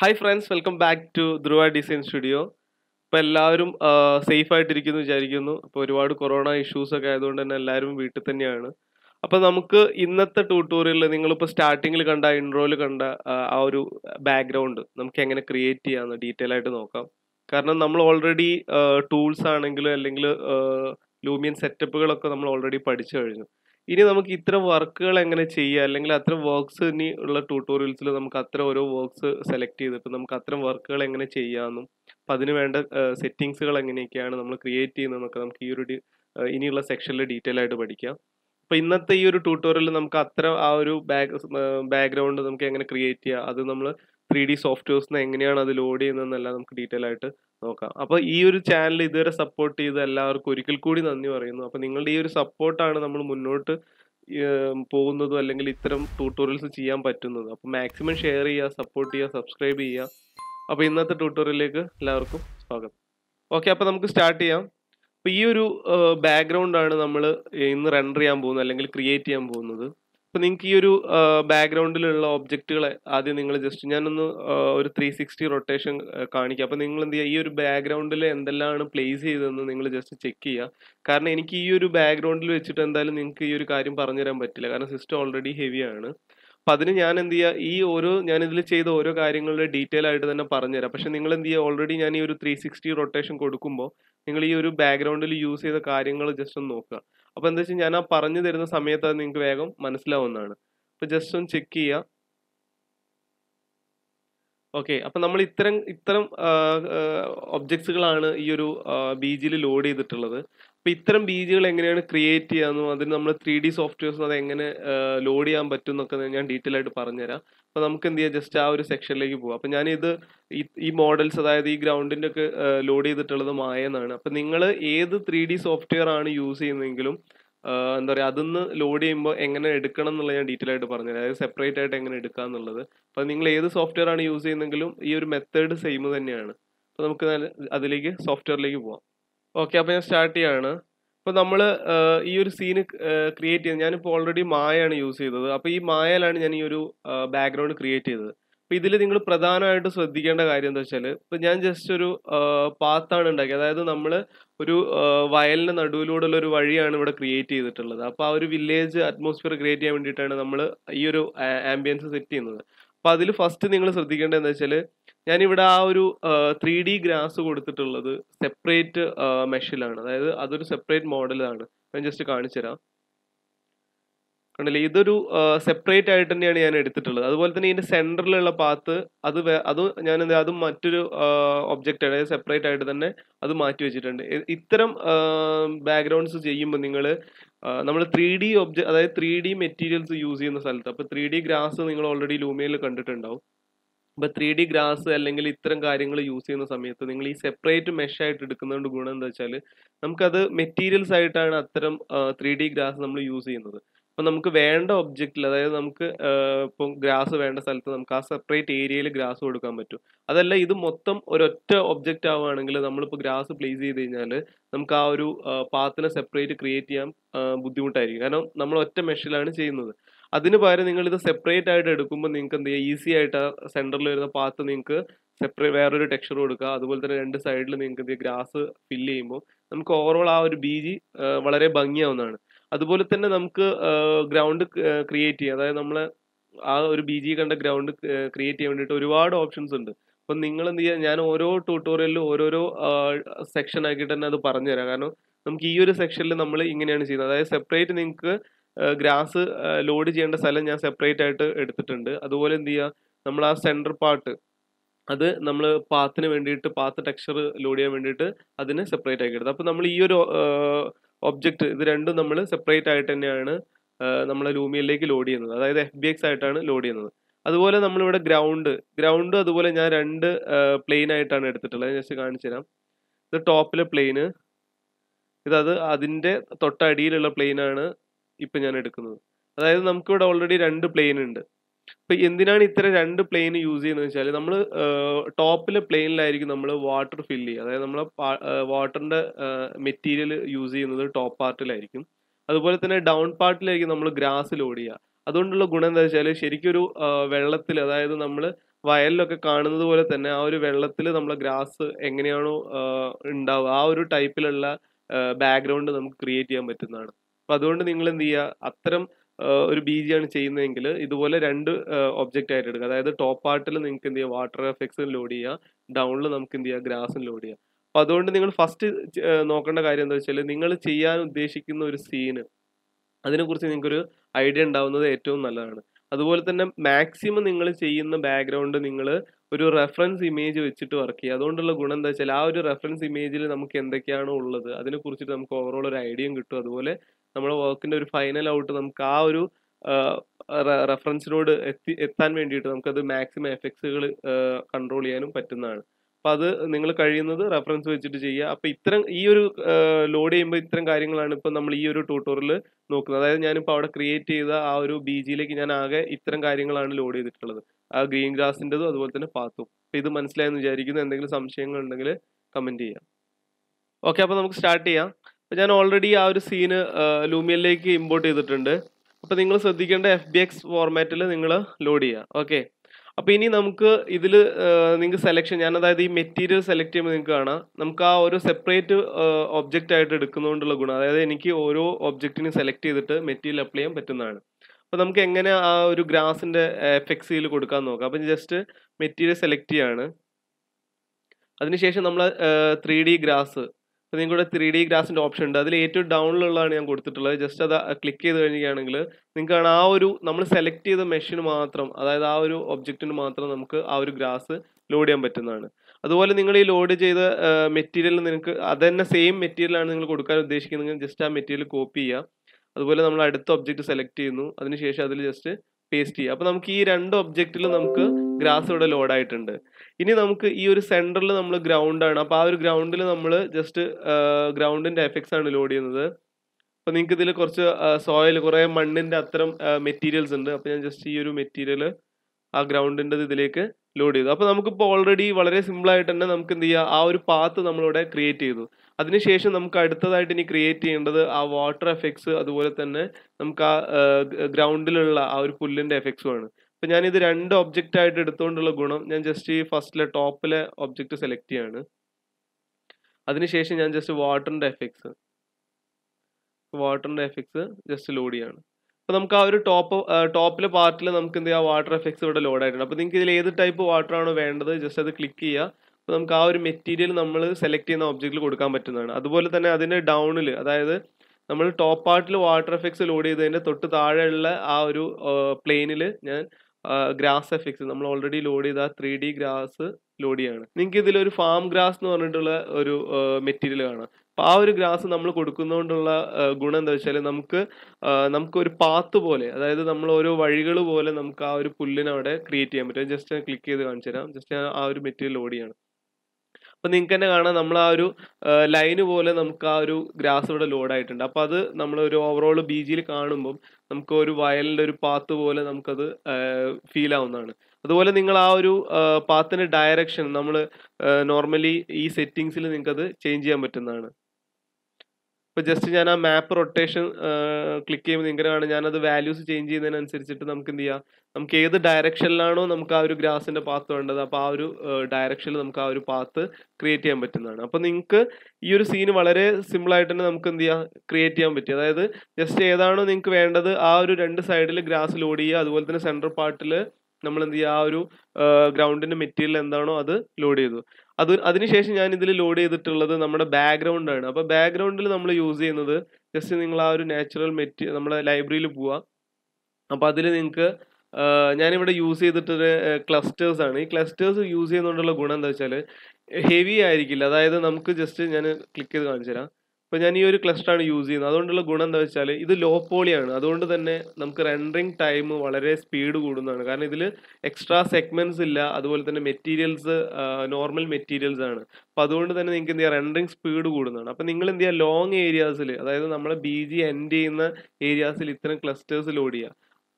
hi friends welcome back to Dhruva design studio അപ്പോൾ എല്ലാവരും safe ആയിട്ടിരിക്കുന്നു വിചാരിക്കുന്നു അപ്പോൾ ഒരുപാട് കൊറോണ ഇഷ്യൂസ് ഒക്കെ ആയതുകൊണ്ട് തന്നെ എല്ലാവരും വീട്ടിൽ തന്നെയാണ് അപ്പോൾ നമുക്ക് ഇന്നത്തെ ട്യൂട്ടോറിയലിൽ നിങ്ങളിപ്പോൾ സ്റ്റാർട്ടിങ്ങിൽ കണ്ട ഇൻട്രോയിൽ കണ്ട ആ ഒരു ബാക്ക്ഗ്രൗണ്ട് നമുക്ക് എങ്ങനെ ക്രിയേറ്റ് ചെയ്യാമെന്ന് ഡീറ്റെയിൽ ആയിട്ട് നോക്കാം കാരണം നമ്മൾ ഓൾറെഡി ടൂൾസ് ആണെങ്കിലും അല്ലെങ്കിൽ ലൂമിയൻ സെറ്റപ്പുകളൊക്കെ നമ്മൾ ഓൾറെഡി പഠിച്ചു കഴിഞ്ഞു ഇനി നമുക്ക് ഇത്ര വർക്കുകൾ എങ്ങനെ ചെയ്യുക അല്ലെങ്കിൽ അത്ര വർക്ക്സ് ഇനി ഉള്ള ട്യൂട്ടോറിയൽസിൽ നമുക്ക് അത്ര ഓരോ വർക്ക്സ് സെലക്ട് ചെയ്തിട്ട് നമുക്ക് അത്തരം വർക്കുകൾ എങ്ങനെ ചെയ്യാമെന്നും അപ്പം അതിന് വേണ്ട സെറ്റിങ്സുകൾ എങ്ങനെയൊക്കെയാണ് നമ്മൾ ക്രിയേറ്റ് ചെയ്യുന്നതെന്നൊക്കെ നമുക്ക് ഈ ഒരു ഇനിയുള്ള സെക്ഷനിൽ ഡീറ്റെയിൽ ആയിട്ട് പഠിക്കാം അപ്പോൾ ഇന്നത്തെ ഈ ഒരു ട്യൂട്ടോറിയലിൽ നമുക്ക് അത്ര ആ ഒരു ബാക്ക് ബാക്ക്ഗ്രൗണ്ട് നമുക്ക് എങ്ങനെ ക്രിയേറ്റ് ചെയ്യാം അത് നമ്മൾ ത്രീ ഡി സോഫ്റ്റ്വെയർസ് എങ്ങനെയാണ് അത് ലോഡ് ചെയ്യുന്നതെന്നെല്ലാം നമുക്ക് ഡീറ്റെയിൽ ആയിട്ട് നോക്കാം അപ്പോൾ ഈ ഒരു ചാനൽ ഇതുവരെ സപ്പോർട്ട് ചെയ്ത എല്ലാവർക്കും ഒരിക്കൽ കൂടി നന്ദി പറയുന്നു അപ്പോൾ നിങ്ങളുടെ ഈ ഒരു സപ്പോർട്ടാണ് നമ്മൾ മുന്നോട്ട് പോകുന്നതും അല്ലെങ്കിൽ ഇത്തരം ട്യൂട്ടോറിയൽസ് ചെയ്യാൻ പറ്റുന്നത് അപ്പോൾ മാക്സിമം ഷെയർ ചെയ്യുക സപ്പോർട്ട് ചെയ്യുക സബ്സ്ക്രൈബ് ചെയ്യുക അപ്പോൾ ഇന്നത്തെ ട്യൂട്ടോറിയലിലേക്ക് എല്ലാവർക്കും സ്വാഗതം ഓക്കെ അപ്പോൾ നമുക്ക് സ്റ്റാർട്ട് ചെയ്യാം അപ്പോൾ ഈ ഒരു ബാക്ക്ഗ്രൗണ്ട് ആണ് നമ്മൾ ഇന്ന് റെൻഡർ ചെയ്യാൻ പോകുന്നത് അല്ലെങ്കിൽ ക്രിയേറ്റ് ചെയ്യാൻ പോകുന്നത് അപ്പൊ നിങ്ങൾക്ക് ഈ ഒരു ബാക്ക്ഗ്രൗണ്ടിലുള്ള ഒബ്ജക്റ്റുകളെ ആദ്യം നിങ്ങൾ ജസ്റ്റ് ഞാനൊന്ന് ഒരു ത്രീ സിക്സ്റ്റി റൊട്ടേഷൻ കാണിക്കാം അപ്പൊ നിങ്ങൾ എന്ത് ചെയ്യുക ഈ ഒരു ബാക്ക്ഗ്രൗണ്ടിൽ എന്തെല്ലാമാണ് പ്ലേസ് ചെയ്തതെന്ന് നിങ്ങൾ ജസ്റ്റ് ചെക്ക് ചെയ്യുക കാരണം എനിക്ക് ഈ ഒരു ബാക്ക്ഗ്രൗണ്ടിൽ വെച്ചിട്ട് എന്തായാലും നിങ്ങൾക്ക് ഈ ഒരു കാര്യം പറഞ്ഞുതരാൻ പറ്റില്ല കാരണം സിസ്റ്റം ഓൾറെഡി ഹെവി ആണ് അപ്പൊ അതിന് ഞാൻ എന്ത് ചെയ്യുക ഈ ഓരോ ഞാൻ ഇതിൽ ചെയ്ത ഓരോ കാര്യങ്ങളുടെ ഡീറ്റെയിൽ ആയിട്ട് തന്നെ പറഞ്ഞുതരാം പക്ഷെ നിങ്ങൾ എന്ത് ചെയ്യുക ഓൾറെഡി ഞാൻ ഈ ഒരു ത്രീ സിക്സ്റ്റി റൊട്ടേഷൻ കൊടുക്കുമ്പോൾ നിങ്ങൾ ഈ ഒരു ബാക്ക്ഗ്രൗണ്ടിൽ യൂസ് ചെയ്ത കാര്യങ്ങൾ ജസ്റ്റ് ഒന്ന് നോക്കുക അപ്പോൾ എന്താ വെച്ചാൽ ഞാൻ ആ പറഞ്ഞു തരുന്ന സമയത്ത് അത് നിങ്ങൾക്ക് വേഗം മനസ്സിലാവുന്നതാണ് അപ്പോൾ ജസ്റ്റ് ഒന്ന് ചെക്ക് ചെയ്യുക ഓക്കെ അപ്പൊ നമ്മൾ ഇത്തരം ഇത്തരം ഒബ്ജക്ട്സുകളാണ് ഈ ഒരു ബീജിൽ ലോഡ് ചെയ്തിട്ടുള്ളത് അപ്പൊ ഇത്തരം ബീജുകൾ എങ്ങനെയാണ് ക്രിയേറ്റ് ചെയ്യാന്നും അതിന് നമ്മൾ ത്രീ ഡി സോഫ്റ്റ്വെയർസ് അത് എങ്ങനെ ലോഡ് ചെയ്യാൻ പറ്റും എന്നൊക്കെ ഞാൻ ഡീറ്റെയിൽ ആയിട്ട് പറഞ്ഞുതരാം അപ്പൊ നമുക്ക് എന്ത് ചെയ്യാം ജസ്റ്റ് ആ ഒരു സെക്ഷനിലേക്ക് പോകാം അപ്പൊ ഞാൻ ഇത് ഈ മോഡൽസ് അതായത് ഈ ഗ്രൗണ്ടിന്റെ ഒക്കെ ലോഡ് ചെയ്തിട്ടുള്ളത് മായെന്നാണ് അപ്പൊ നിങ്ങൾ ഏത് ത്രീ ഡി സോഫ്റ്റ്വെയർ ആണ് യൂസ് ചെയ്യുന്നതെങ്കിലും എന്താ പറയുക അതിന്ന് ലോഡ് ചെയ്യുമ്പോൾ എങ്ങനെ എടുക്കണം എന്നുള്ളത് ഞാൻ ഡീറ്റെയിൽ ആയിട്ട് പറഞ്ഞു അതായത് സെപ്പറേറ്റ് ആയിട്ട് എങ്ങനെ എടുക്കുക എന്നുള്ളത് അപ്പൊ നിങ്ങൾ ഏത് സോഫ്റ്റ്വെയർ ആണ് യൂസ് ചെയ്യുന്നെങ്കിലും ഈ ഒരു മെത്തേഡ് സെയിം തന്നെയാണ് അപ്പൊ നമുക്ക് അതിലേക്ക് സോഫ്റ്റ്വെയറിലേക്ക് പോവാം ഓക്കെ അപ്പോൾ ഞാൻ സ്റ്റാർട്ട് ചെയ്യാണ് അപ്പോൾ നമ്മൾ ഈ ഒരു സീന് ക്രിയേറ്റ് ചെയ്യുന്നത് ഞാനിപ്പോൾ ഓൾറെഡി മായയാണ് യൂസ് ചെയ്തത് അപ്പോൾ ഈ മായയിലാണ് ഞാൻ ഈ ഒരു ബാക്ക്ഗ്രൗണ്ട് ക്രിയേറ്റ് ചെയ്തത് അപ്പോൾ ഇതിൽ നിങ്ങൾ പ്രധാനമായിട്ട് ശ്രദ്ധിക്കേണ്ട കാര്യം എന്താ വെച്ചാൽ ഇപ്പോൾ ഞാൻ ജസ്റ്റ് ഒരു പാത്താണ് ഉണ്ടാക്കിയത് അതായത് നമ്മൾ ഒരു വയലിന് നടുവിലൂടെയുള്ള ഒരു വഴിയാണ് ഇവിടെ ക്രിയേറ്റ് ചെയ്തിട്ടുള്ളത് അപ്പോൾ ആ ഒരു വില്ലേജ് അറ്റ്മോസ്ഫിയർ ക്രിയേറ്റ് ചെയ്യാൻ വേണ്ടിയിട്ടാണ് നമ്മൾ ഈ ഒരു ആംബിയൻസ് സെറ്റ് ചെയ്യുന്നത് അപ്പോൾ അതിൽ ഫസ്റ്റ് നിങ്ങൾ ശ്രദ്ധിക്കേണ്ടത് എന്താ വെച്ചാൽ ഞാനിവിടെ ആ ഒരു ത്രീ ഡി ഗ്രാസ് കൊടുത്തിട്ടുള്ളത് സെപ്പറേറ്റ് മെഷിലാണ് അതായത് അതൊരു സെപ്പറേറ്റ് മോഡലാണ് ഞാൻ ജസ്റ്റ് കാണിച്ചു തരാം കണ്ടില്ലേ ഇതൊരു സെപ്പറേറ്റ് ആയിട്ട് തന്നെയാണ് ഞാൻ എടുത്തിട്ടുള്ളത് അതുപോലെ തന്നെ ഇതിന്റെ സെൻറ്ററിലുള്ള പാത്ത് അത് അത് ഞാൻ അതും മറ്റൊരു ഒബ്ജക്റ്റ് അതായത് സെപ്പറേറ്റ് ആയിട്ട് തന്നെ അത് മാറ്റി വെച്ചിട്ടുണ്ട് ഇത്തരം ബാക്ക്ഗ്രൗണ്ട്സ് ചെയ്യുമ്പോൾ നിങ്ങൾ നമ്മൾ ത്രീ ഡി ഒബ്ജക്ട് അതായത് ത്രീ ഡി മെറ്റീരിയൽസ് യൂസ് ചെയ്യുന്ന സ്ഥലത്ത് അപ്പോൾ ത്രീ ഡി ഗ്രാസ് നിങ്ങൾ ഓൾറെഡി ലൂമിയയിൽ കണ്ടിട്ടുണ്ടാവും ഇപ്പൊ ത്രീ ഡി ഗ്രാസ് അല്ലെങ്കിൽ ഇത്തരം കാര്യങ്ങൾ യൂസ് ചെയ്യുന്ന സമയത്ത് നിങ്ങൾ ഈ സെപ്പറേറ്റ് മെഷ് ആയിട്ട് എടുക്കുന്നതുകൊണ്ട് ഗുണം എന്താ വെച്ചാൽ നമുക്കത് മെറ്റീരിയൽസ് ആയിട്ടാണ് അത്തരം ത്രീ ഡി ഗ്രാസ് നമ്മൾ യൂസ് ചെയ്യുന്നത് അപ്പൊ നമുക്ക് വേണ്ട ഒബ്ജക്റ്റിൽ അതായത് നമുക്ക് ഇപ്പം ഗ്രാസ് വേണ്ട സ്ഥലത്ത് നമുക്ക് ആ സെപ്പറേറ്റ് ഏരിയയിൽ ഗ്രാസ് കൊടുക്കാൻ പറ്റും അതല്ല ഇത് മൊത്തം ഒരൊറ്റ ഒബ്ജക്റ്റ് ആവുകയാണെങ്കിൽ നമ്മളിപ്പോൾ ഗ്രാസ് പ്ലേസ് ചെയ്ത് കഴിഞ്ഞാൽ നമുക്ക് ആ ഒരു പാത്തിനെ സെപ്പറേറ്റ് ക്രിയേറ്റ് ചെയ്യാൻ ബുദ്ധിമുട്ടായിരിക്കും കാരണം നമ്മൾ ഒറ്റ മെഷിലാണ് ചെയ്യുന്നത് അതിന് പകരം നിങ്ങൾ ഇത് സെപ്പറേറ്റ് ആയിട്ട് എടുക്കുമ്പോൾ നിങ്ങൾക്ക് എന്ത് ചെയ്യാം ഈസി ആയിട്ട് ആ സെൻറ്ററിൽ വരുന്ന പാത്ത് നിങ്ങൾക്ക് സെപ്പറേറ്റ് വേറൊരു ടെക്സ്ചർ കൊടുക്കുക അതുപോലെ തന്നെ രണ്ട് സൈഡിൽ നിങ്ങൾക്ക് എന്ത് ഗ്രാസ് ഫില്ല് ചെയ്യുമ്പോൾ നമുക്ക് ഓവറോൾ ആ ഒരു ബീജി വളരെ ഭംഗിയാവുന്നതാണ് അതുപോലെ തന്നെ നമുക്ക് ഗ്രൗണ്ട് ക്രിയേറ്റ് ചെയ്യാം അതായത് നമ്മൾ ആ ഒരു ബീജി കണ്ട ഗ്രൗണ്ട് ക്രിയേറ്റ് ചെയ്യാൻ വേണ്ടിയിട്ട് ഒരുപാട് ഓപ്ഷൻസ് ഉണ്ട് അപ്പം നിങ്ങൾ എന്ത് ചെയ്യുക ഞാൻ ഓരോ ട്യൂട്ടോറിയലിലും ഓരോരോ സെക്ഷൻ ആക്കിയിട്ട് തന്നെ അത് പറഞ്ഞുതരാം കാരണം നമുക്ക് ഈ ഒരു സെക്ഷനിൽ നമ്മൾ ഇങ്ങനെയാണ് ചെയ്യുന്നത് അതായത് സെപ്പറേറ്റ് നിങ്ങൾക്ക് ഗ്രാസ് ലോഡ് ചെയ്യേണ്ട സ്ഥലം ഞാൻ സെപ്പറേറ്റ് ആയിട്ട് എടുത്തിട്ടുണ്ട് അതുപോലെ എന്ത് ചെയ്യുക നമ്മൾ ആ സെൻറ്റർ പാർട്ട് അത് നമ്മൾ പാത്തിന് വേണ്ടിയിട്ട് പാത്ത് ടെക്സ്ചർ ലോഡ് ചെയ്യാൻ വേണ്ടിയിട്ട് അതിനെ സെപ്പറേറ്റ് ആക്കി എടുത്തത് അപ്പോൾ നമ്മൾ ഈ ഒരു ഒബ്ജക്റ്റ് ഇത് രണ്ടും നമ്മൾ സെപ്പറേറ്റ് ആയിട്ട് തന്നെയാണ് നമ്മൾ ലൂമിയിലേക്ക് ലോഡ് ചെയ്യുന്നത് അതായത് എഫ് ബി എക്സ് ആയിട്ടാണ് ലോഡ് ചെയ്യുന്നത് അതുപോലെ നമ്മളിവിടെ ഗ്രൗണ്ട് ഗ്രൗണ്ട് അതുപോലെ ഞാൻ രണ്ട് പ്ലെയിൻ ആയിട്ടാണ് എടുത്തിട്ടുള്ളത് ജസ്റ്റ് കാണിച്ചു തരാം ഇത് ടോപ്പിലെ പ്ലെയിന് ഇതത് അതിൻ്റെ തൊട്ടടിയിലുള്ള പ്ലെയിനാണ് ഇപ്പം ഞാൻ എടുക്കുന്നത് അതായത് നമുക്കിവിടെ ഓൾറെഡി രണ്ട് പ്ലെയിൻ ഉണ്ട് ഇപ്പം എന്തിനാണ് ഇത്ര രണ്ട് പ്ലെയിൻ യൂസ് ചെയ്യുന്നത് വെച്ചാൽ നമ്മൾ ടോപ്പിലെ പ്ലെയിനിലായിരിക്കും നമ്മൾ വാട്ടർ ഫില്ല് ചെയ്യുക അതായത് നമ്മൾ വാട്ടറിൻ്റെ മെറ്റീരിയൽ യൂസ് ചെയ്യുന്നത് ടോപ്പ് പാർട്ടിലായിരിക്കും അതുപോലെ തന്നെ ഡൗൺ പാർട്ടിലായിരിക്കും നമ്മൾ ഗ്രാസ് ലോഡ് ചെയ്യുക അതുകൊണ്ടുള്ള ഗുണം എന്താ വെച്ചാൽ ശരിക്കും ഒരു വെള്ളത്തിൽ അതായത് നമ്മൾ വയലിലൊക്കെ കാണുന്നത് പോലെ തന്നെ ആ ഒരു വെള്ളത്തിൽ നമ്മളെ ഗ്രാസ് എങ്ങനെയാണോ ഉണ്ടാവുക ആ ഒരു ടൈപ്പിലുള്ള ബാക്ക്ഗ്രൗണ്ട് നമുക്ക് ക്രിയേറ്റ് ചെയ്യാൻ പറ്റുന്നതാണ് അപ്പൊ അതുകൊണ്ട് നിങ്ങൾ എന്ത് ചെയ്യുക അത്തരം ഒരു ബി ആണ് ചെയ്യുന്നതെങ്കിൽ ഇതുപോലെ രണ്ട് ഒബ്ജക്റ്റ് ആയിട്ട് എടുക്കുക അതായത് ടോപ്പ് പാർട്ടിൽ നിങ്ങൾക്ക് എന്ത് ചെയ്യുക വാട്ടർ എഫക്ട്സും ലോഡ് ചെയ്യുക ഡൗണിൽ നമുക്ക് എന്ത് ചെയ്യുക ഗ്രാസും ലോഡ് ചെയ്യുക അപ്പൊ അതുകൊണ്ട് നിങ്ങൾ ഫസ്റ്റ് നോക്കേണ്ട കാര്യം എന്താ വെച്ചാൽ നിങ്ങൾ ചെയ്യാൻ ഉദ്ദേശിക്കുന്ന ഒരു സീന് അതിനെക്കുറിച്ച് നിങ്ങൾക്കൊരു ഐഡിയ ഉണ്ടാവുന്നത് ഏറ്റവും നല്ലതാണ് അതുപോലെ തന്നെ മാക്സിമം നിങ്ങൾ ചെയ്യുന്ന ബാക്ക്ഗ്രൗണ്ട് നിങ്ങൾ ഒരു റെഫറൻസ് ഇമേജ് വെച്ചിട്ട് വർക്ക് ചെയ്യുക അതുകൊണ്ടുള്ള ഗുണം എന്താ വെച്ചാൽ ആ ഒരു റെഫറൻസ് ഇമേജിൽ നമുക്ക് എന്തൊക്കെയാണോ ഉള്ളത് അതിനെ കുറിച്ചിട്ട് നമുക്ക് ഓവറോൾ ഒരു ഐഡിയയും കിട്ടും അതുപോലെ നമ്മുടെ വർക്കിന്റെ ഒരു ഫൈനൽ ഔട്ട് നമുക്ക് ആ ഒരു റെഫറൻസിനോട് എത്തി എത്താൻ വേണ്ടിയിട്ട് നമുക്കത് മാക്സിമം എഫക്ട്സുകൾ കൺട്രോൾ ചെയ്യാനും പറ്റുന്നതാണ് അപ്പം അത് നിങ്ങൾ കഴിയുന്നത് റെഫറൻസ് വെച്ചിട്ട് ചെയ്യുക അപ്പം ഇത്തരം ഈ ഒരു ലോഡ് ചെയ്യുമ്പോൾ ഇത്തരം കാര്യങ്ങളാണ് ഇപ്പം നമ്മൾ ഈ ഒരു ട്യൂട്ടോറിയൽ നോക്കുന്നത് അതായത് ഞാനിപ്പോൾ അവിടെ ക്രിയേറ്റ് ചെയ്ത ആ ഒരു ബി ജിയിലേക്ക് ഞാൻ ആകെ ഇത്തരം കാര്യങ്ങളാണ് ലോഡ് ചെയ്തിട്ടുള്ളത് ആ ഗ്രീൻ ഗ്രാസിൻ്റെതും അതുപോലെ തന്നെ പാത്തും അപ്പം ഇത് മനസ്സിലായെന്ന് വിചാരിക്കുന്നു എന്തെങ്കിലും സംശയങ്ങൾ ഉണ്ടെങ്കിൽ കമൻറ്റ് ചെയ്യാം ഓക്കെ അപ്പോൾ നമുക്ക് സ്റ്റാർട്ട് ചെയ്യാം അപ്പോൾ ഞാൻ ഓൾറെഡി ആ ഒരു സീന് ലൂമിയനിലേക്ക് ഇമ്പോർട്ട് ചെയ്തിട്ടുണ്ട് അപ്പോൾ നിങ്ങൾ ശ്രദ്ധിക്കേണ്ട എഫ് ബി എക്സ് ഫോർമാറ്റിൽ നിങ്ങൾ ലോഡ് ചെയ്യുക ഓക്കെ അപ്പോൾ ഇനി നമുക്ക് ഇതിൽ നിങ്ങൾക്ക് സെലക്ഷൻ ഞാൻ അതായത് ഈ മെറ്റീരിയൽ സെലക്ട് ചെയ്യുമ്പോൾ നിങ്ങൾക്ക് കാണാം നമുക്ക് ആ ഒരു സെപ്പറേറ്റ് ഒബ്ജക്റ്റ് ആയിട്ട് എടുക്കുന്നതുകൊണ്ടുള്ള ഗുണം അതായത് എനിക്ക് ഓരോ ഒബ്ജക്റ്റിനും സെലക്ട് ചെയ്തിട്ട് മെറ്റീരിയൽ അപ്ലൈ ചെയ്യാൻ പറ്റുന്നതാണ് അപ്പോൾ നമുക്ക് എങ്ങനെ ആ ഒരു ഗ്രാസിൻ്റെ ഇതിൽ കൊടുക്കാൻ നോക്കാം അപ്പം ജസ്റ്റ് മെറ്റീരിയൽ സെലക്ട് ചെയ്യാണ് അതിനുശേഷം നമ്മൾ ത്രീ ഡി ഗ്രാസ് അപ്പോൾ നിങ്ങളുടെ ത്രീ ഡി ഗ്രാഫിൻ്റെ ഓപ്ഷൻ ഉണ്ട് അതിൽ ഏറ്റവും ഡൗണിലുള്ളതാണ് ഞാൻ കൊടുത്തിട്ടുള്ളത് ജസ്റ്റ് അത് ക്ലിക്ക് ചെയ്ത് കഴിഞ്ഞിരിക്കുകയാണെങ്കിൽ നിങ്ങൾക്കാണ് ആ ഒരു നമ്മൾ സെലക്ട് ചെയ്ത മെഷീന് മാത്രം അതായത് ആ ഒരു ഒബ്ജക്റ്റിന് മാത്രം നമുക്ക് ആ ഒരു ഗ്രാസ് ലോഡ് ചെയ്യാൻ പറ്റുന്നതാണ് അതുപോലെ നിങ്ങൾ ഈ ലോഡ് ചെയ്ത മെറ്റീരിയൽ നിങ്ങൾക്ക് അത് തന്നെ സെയിം മെറ്റീരിയലാണ് നിങ്ങൾ കൊടുക്കാൻ ഉദ്ദേശിക്കുന്നത് ജസ്റ്റ് ആ മെറ്റീരിയൽ കോപ്പി ചെയ്യുക അതുപോലെ നമ്മൾ അടുത്ത ഒബ്ജക്റ്റ് സെലക്ട് ചെയ്യുന്നു അതിനുശേഷം അതിൽ ജസ്റ്റ് പേസ്റ്റ് ചെയ്യുക അപ്പോൾ നമുക്ക് ഈ രണ്ട് ഒബ്ജക്റ്റിൽ നമുക്ക് ഗ്രാസ് ഇവിടെ ലോഡായിട്ടുണ്ട് ഇനി നമുക്ക് ഈ ഒരു സെൻറ്ററിൽ നമ്മൾ ഗ്രൗണ്ടാണ് അപ്പോൾ ആ ഒരു ഗ്രൗണ്ടിൽ നമ്മൾ ജസ്റ്റ് ഗ്രൗണ്ടിൻ്റെ എഫക്ട്സ് ആണ് ലോഡ് ചെയ്യുന്നത് അപ്പോൾ നിങ്ങൾക്ക് ഇതിൽ കുറച്ച് സോയിൽ കുറേ മണ്ണിൻ്റെ അത്തരം മെറ്റീരിയൽസ് ഉണ്ട് അപ്പോൾ ഞാൻ ജസ്റ്റ് ഈ ഒരു മെറ്റീരിയൽ ആ ഗ്രൗണ്ടിൻ്റെ ഇതിലേക്ക് ലോഡ് ചെയ്തു അപ്പോൾ നമുക്കിപ്പോൾ ഓൾറെഡി വളരെ സിമ്പിളായിട്ട് തന്നെ നമുക്ക് എന്ത് ചെയ്യുക ആ ഒരു പാത്ത് നമ്മളിവിടെ ക്രിയേറ്റ് ചെയ്തു അതിനുശേഷം നമുക്ക് അടുത്തതായിട്ട് ഇനി ക്രിയേറ്റ് ചെയ്യേണ്ടത് ആ വാട്ടർ എഫക്ട്സ് അതുപോലെ തന്നെ നമുക്ക് ആ ഗ്രൗണ്ടിലുള്ള ആ ഒരു പുല്ലിൻ്റെ എഫക്ട്സുമാണ് അപ്പം ഞാനിത് രണ്ട് ഒബ്ജക്റ്റ് ആയിട്ട് എടുത്തുകൊണ്ടുള്ള ഗുണം ഞാൻ ജസ്റ്റ് ഈ ഫസ്റ്റിലെ ടോപ്പിലെ ഒബ്ജക്റ്റ് സെലക്ട് ചെയ്യാണ് അതിനുശേഷം ഞാൻ ജസ്റ്റ് വാട്ടറിൻ്റെ എഫക്ട്സ് വാട്ടറിൻ്റെ എഫക്ട്സ് ജസ്റ്റ് ലോഡ് ചെയ്യാണ് അപ്പോൾ നമുക്ക് ആ ഒരു ടോപ്പ് ടോപ്പിലെ പാർട്ടിൽ നമുക്ക് എന്ത് ചെയ്യാം വാട്ടർ എഫക്ട്സ് ഇവിടെ ലോഡ് ആയിട്ടുണ്ട് അപ്പോൾ നിങ്ങൾക്ക് ഇതിൽ ഏത് ടൈപ്പ് വാട്ടർ ആണോ വേണ്ടത് ജസ്റ്റ് അത് ക്ലിക്ക് ചെയ്യുക അപ്പോൾ നമുക്ക് ആ ഒരു മെറ്റീരിയൽ നമ്മൾ സെലക്ട് ചെയ്യുന്ന ഒബ്ജക്റ്റിൽ കൊടുക്കാൻ പറ്റുന്നതാണ് അതുപോലെ തന്നെ അതിൻ്റെ ഡൗണിൽ അതായത് നമ്മൾ ടോപ്പ് പാർട്ടിൽ വാട്ടർ എഫക്ട്സ് ലോഡ് ചെയ്തതിൻ്റെ തൊട്ട് താഴെയുള്ള ആ ഒരു പ്ലെയിനിൽ ഞാൻ ഗ്രാസ് എഫിക്സ് നമ്മൾ ഓൾറെഡി ലോഡ് ചെയ്ത ത്രീ ഡി ഗ്രാസ് ലോഡ് ചെയ്യാണ് നിങ്ങൾക്ക് ഇതിലൊരു ഫാം ഗ്രാസ് എന്ന് പറഞ്ഞിട്ടുള്ള ഒരു മെറ്റീരിയൽ കാണാം അപ്പോൾ ആ ഒരു ഗ്രാസ് നമ്മൾ കൊടുക്കുന്നതുകൊണ്ടുള്ള ഗുണം എന്താ വെച്ചാൽ നമുക്ക് നമുക്ക് ഒരു പാത്ത് പോലെ അതായത് നമ്മൾ ഓരോ വഴികൾ പോലെ നമുക്ക് ആ ഒരു പുല്ലിനെ അവിടെ ക്രിയേറ്റ് ചെയ്യാൻ പറ്റും ജസ്റ്റ് ക്ലിക്ക് ചെയ്ത് കാണിച്ചു തരാം ജസ്റ്റ് ആ ഒരു മെറ്റീരിയൽ ലോഡ് ചെയ്യാണ് അപ്പോൾ നിങ്ങൾക്ക് തന്നെ കാണാം നമ്മൾ ആ ഒരു ലൈന് പോലെ നമുക്ക് ആ ഒരു ഗ്രാസ് ഇവിടെ ലോഡ് ആയിട്ടുണ്ട് അപ്പോൾ അത് നമ്മൾ ഒരു ഓവറോൾ ബി ജിയിൽ കാണുമ്പം നമുക്ക് ഒരു വയലിൻ്റെ ഒരു പാത്ത് പോലെ നമുക്കത് ഫീൽ ആവുന്നതാണ് അതുപോലെ നിങ്ങൾ ആ ഒരു പാത്തിന്റെ ഡയറക്ഷൻ നമ്മൾ നോർമലി ഈ സെറ്റിങ്സിൽ നിങ്ങൾക്കത് ചേഞ്ച് ചെയ്യാൻ പറ്റുന്നതാണ് ഇപ്പോൾ ജസ്റ്റ് ഞാൻ ആ മാപ്പ് റൊട്ടേഷൻ ക്ലിക്ക് ചെയ്യുമ്പോൾ ഞാൻ ഞാനത് വാല്യൂസ് ചേഞ്ച് ചെയ്യുന്നതിനനുസരിച്ചിട്ട് നമുക്ക് എന്ത് ചെയ്യാം നമുക്ക് ഏത് ഡയറക്ഷനിലാണോ നമുക്ക് ആ ഒരു ഗ്രാസിൻ്റെ പാത്ത് വേണ്ടത് അപ്പോൾ ആ ഒരു ഡയറക്ഷനിൽ നമുക്ക് ആ ഒരു പാത്ത് ക്രിയേറ്റ് ചെയ്യാൻ പറ്റുന്നതാണ് അപ്പോൾ നിങ്ങൾക്ക് ഈ ഒരു സീന് വളരെ സിമ്പിളായിട്ട് തന്നെ നമുക്ക് എന്ത് ചെയ്യാം ക്രിയേറ്റ് ചെയ്യാൻ പറ്റും അതായത് ജസ്റ്റ് ഏതാണോ നിങ്ങൾക്ക് വേണ്ടത് ആ ഒരു രണ്ട് സൈഡിൽ ഗ്രാസ് ലോഡ് ചെയ്യുക അതുപോലെ തന്നെ സെൻട്രൽ പാർട്ടിൽ നമ്മൾ എന്ത് ചെയ്യുക ആ ഒരു ഗ്രൗണ്ടിൻ്റെ മെറ്റീരിയൽ എന്താണോ അത് ലോഡ് ചെയ്തു അത് അതിനുശേഷം ഞാൻ ഇതിൽ ലോഡ് ചെയ്തിട്ടുള്ളത് നമ്മുടെ ബാക്ക്ഗ്രൗണ്ടാണ് അപ്പോൾ ബാക്ക്ഗ്രൗണ്ടിൽ നമ്മൾ യൂസ് ചെയ്യുന്നത് ജസ്റ്റ് നിങ്ങൾ ആ ഒരു നാച്ചുറൽ മെറ്റീരിയൽ നമ്മുടെ ലൈബ്രറിയിൽ പോവാം അപ്പോൾ അതിൽ നിങ്ങൾക്ക് ഞാനിവിടെ യൂസ് ചെയ്തിട്ടൊരു ക്ലസ്റ്റേഴ്സ് ആണ് ഈ ക്ലസ്റ്റേഴ്സ് യൂസ് ചെയ്യുന്നതുകൊണ്ടുള്ള ഗുണം എന്താ വെച്ചാൽ ഹെവി ആയിരിക്കില്ല അതായത് നമുക്ക് ജസ്റ്റ് ഞാൻ ക്ലിക്ക് ചെയ്ത് കാണിച്ചു തരാം അപ്പോൾ ഞാൻ ഈ ഒരു ക്ലസ്റ്ററാണ് യൂസ് ചെയ്യുന്നത് അതുകൊണ്ടുള്ള ഗുണം എന്താ വെച്ചാൽ ഇത് ലോ പോളിയാണ് അതുകൊണ്ട് തന്നെ നമുക്ക് റെൻഡറിങ് ടൈം വളരെ സ്പീഡ് കൂടുന്നതാണ് കാരണം ഇതിൽ എക്സ്ട്രാ സെഗ്മെൻറ്റ്സ് ഇല്ല അതുപോലെ തന്നെ മെറ്റീരിയൽസ് നോർമൽ മെറ്റീരിയൽസ് ആണ് അപ്പോൾ അതുകൊണ്ട് തന്നെ നിങ്ങൾക്ക് എന്ത് ചെയ്യുക റെൻഡറിങ് സ്പീഡ് കൂടുന്നതാണ് അപ്പോൾ നിങ്ങൾ എന്ത് ചെയ്യുക ലോങ് ഏരിയാസിൽ അതായത് നമ്മൾ ബി ജി എൻഡ് ചെയ്യുന്ന ഏരിയാസിൽ ഇത്തരം ക്ലസ്റ്റേഴ്സ് ലോഡ് ചെയ്യുക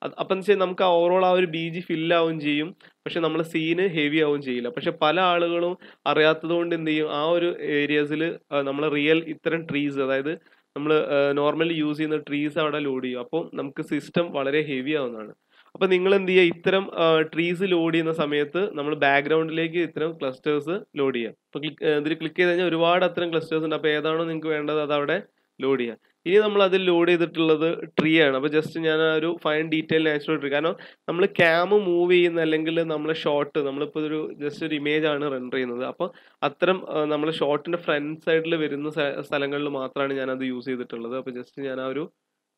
അപ്പം എന്ന് വെച്ചാൽ നമുക്ക് ആ ഓവറോൾ ആ ഒരു ബീജി ഫില്ലാവുകയും ചെയ്യും പക്ഷെ നമ്മളെ സീന് ഹെവി ആവുകയും ചെയ്യില്ല പക്ഷെ പല ആളുകളും അറിയാത്തത് കൊണ്ട് എന്ത് ചെയ്യും ആ ഒരു ഏരിയാസിൽ നമ്മൾ റിയൽ ഇത്തരം ട്രീസ് അതായത് നമ്മൾ നോർമലി യൂസ് ചെയ്യുന്ന ട്രീസ് അവിടെ ലോഡ് ചെയ്യും അപ്പോൾ നമുക്ക് സിസ്റ്റം വളരെ ഹെവി ആവുന്നതാണ് അപ്പോൾ നിങ്ങൾ എന്ത് ചെയ്യുക ഇത്തരം ട്രീസ് ലോഡ് ചെയ്യുന്ന സമയത്ത് നമ്മൾ ബാക്ക്ഗ്രൗണ്ടിലേക്ക് ഇത്തരം ക്ലസ്റ്റേഴ്സ് ലോഡ് ചെയ്യുക അപ്പോൾ ക്ലിക്ക് ഇതിൽ ക്ലിക്ക് ചെയ്ത് കഴിഞ്ഞാൽ ഒരുപാട് അത്തരം ക്ലസ്റ്റേഴ്സ് ഉണ്ട് അപ്പോൾ ഏതാണോ നിങ്ങൾക്ക് വേണ്ടത് അത് അവിടെ ലോഡ് ചെയ്യുക ഇനി നമ്മൾ അതിൽ ലോഡ് ചെയ്തിട്ടുള്ളത് ട്രീ ആണ് അപ്പോൾ ജസ്റ്റ് ഞാൻ ഒരു ഫൈൻ ഡീറ്റെയിൽ നാച്ചുറൽ കാരണം നമ്മൾ ക്യാമ് മൂവ് ചെയ്യുന്ന അല്ലെങ്കിൽ നമ്മൾ ഷോട്ട് നമ്മളിപ്പോൾ ഒരു ജസ്റ്റ് ഒരു ഇമേജ് ആണ് റെൻഡർ ചെയ്യുന്നത് അപ്പോൾ അത്തരം നമ്മൾ ഷോട്ടിൻ്റെ ഫ്രണ്ട് സൈഡിൽ വരുന്ന സ്ഥലങ്ങളിൽ മാത്രമാണ് ഞാനത് യൂസ് ചെയ്തിട്ടുള്ളത് അപ്പോൾ ജസ്റ്റ് ഞാൻ ആ ഒരു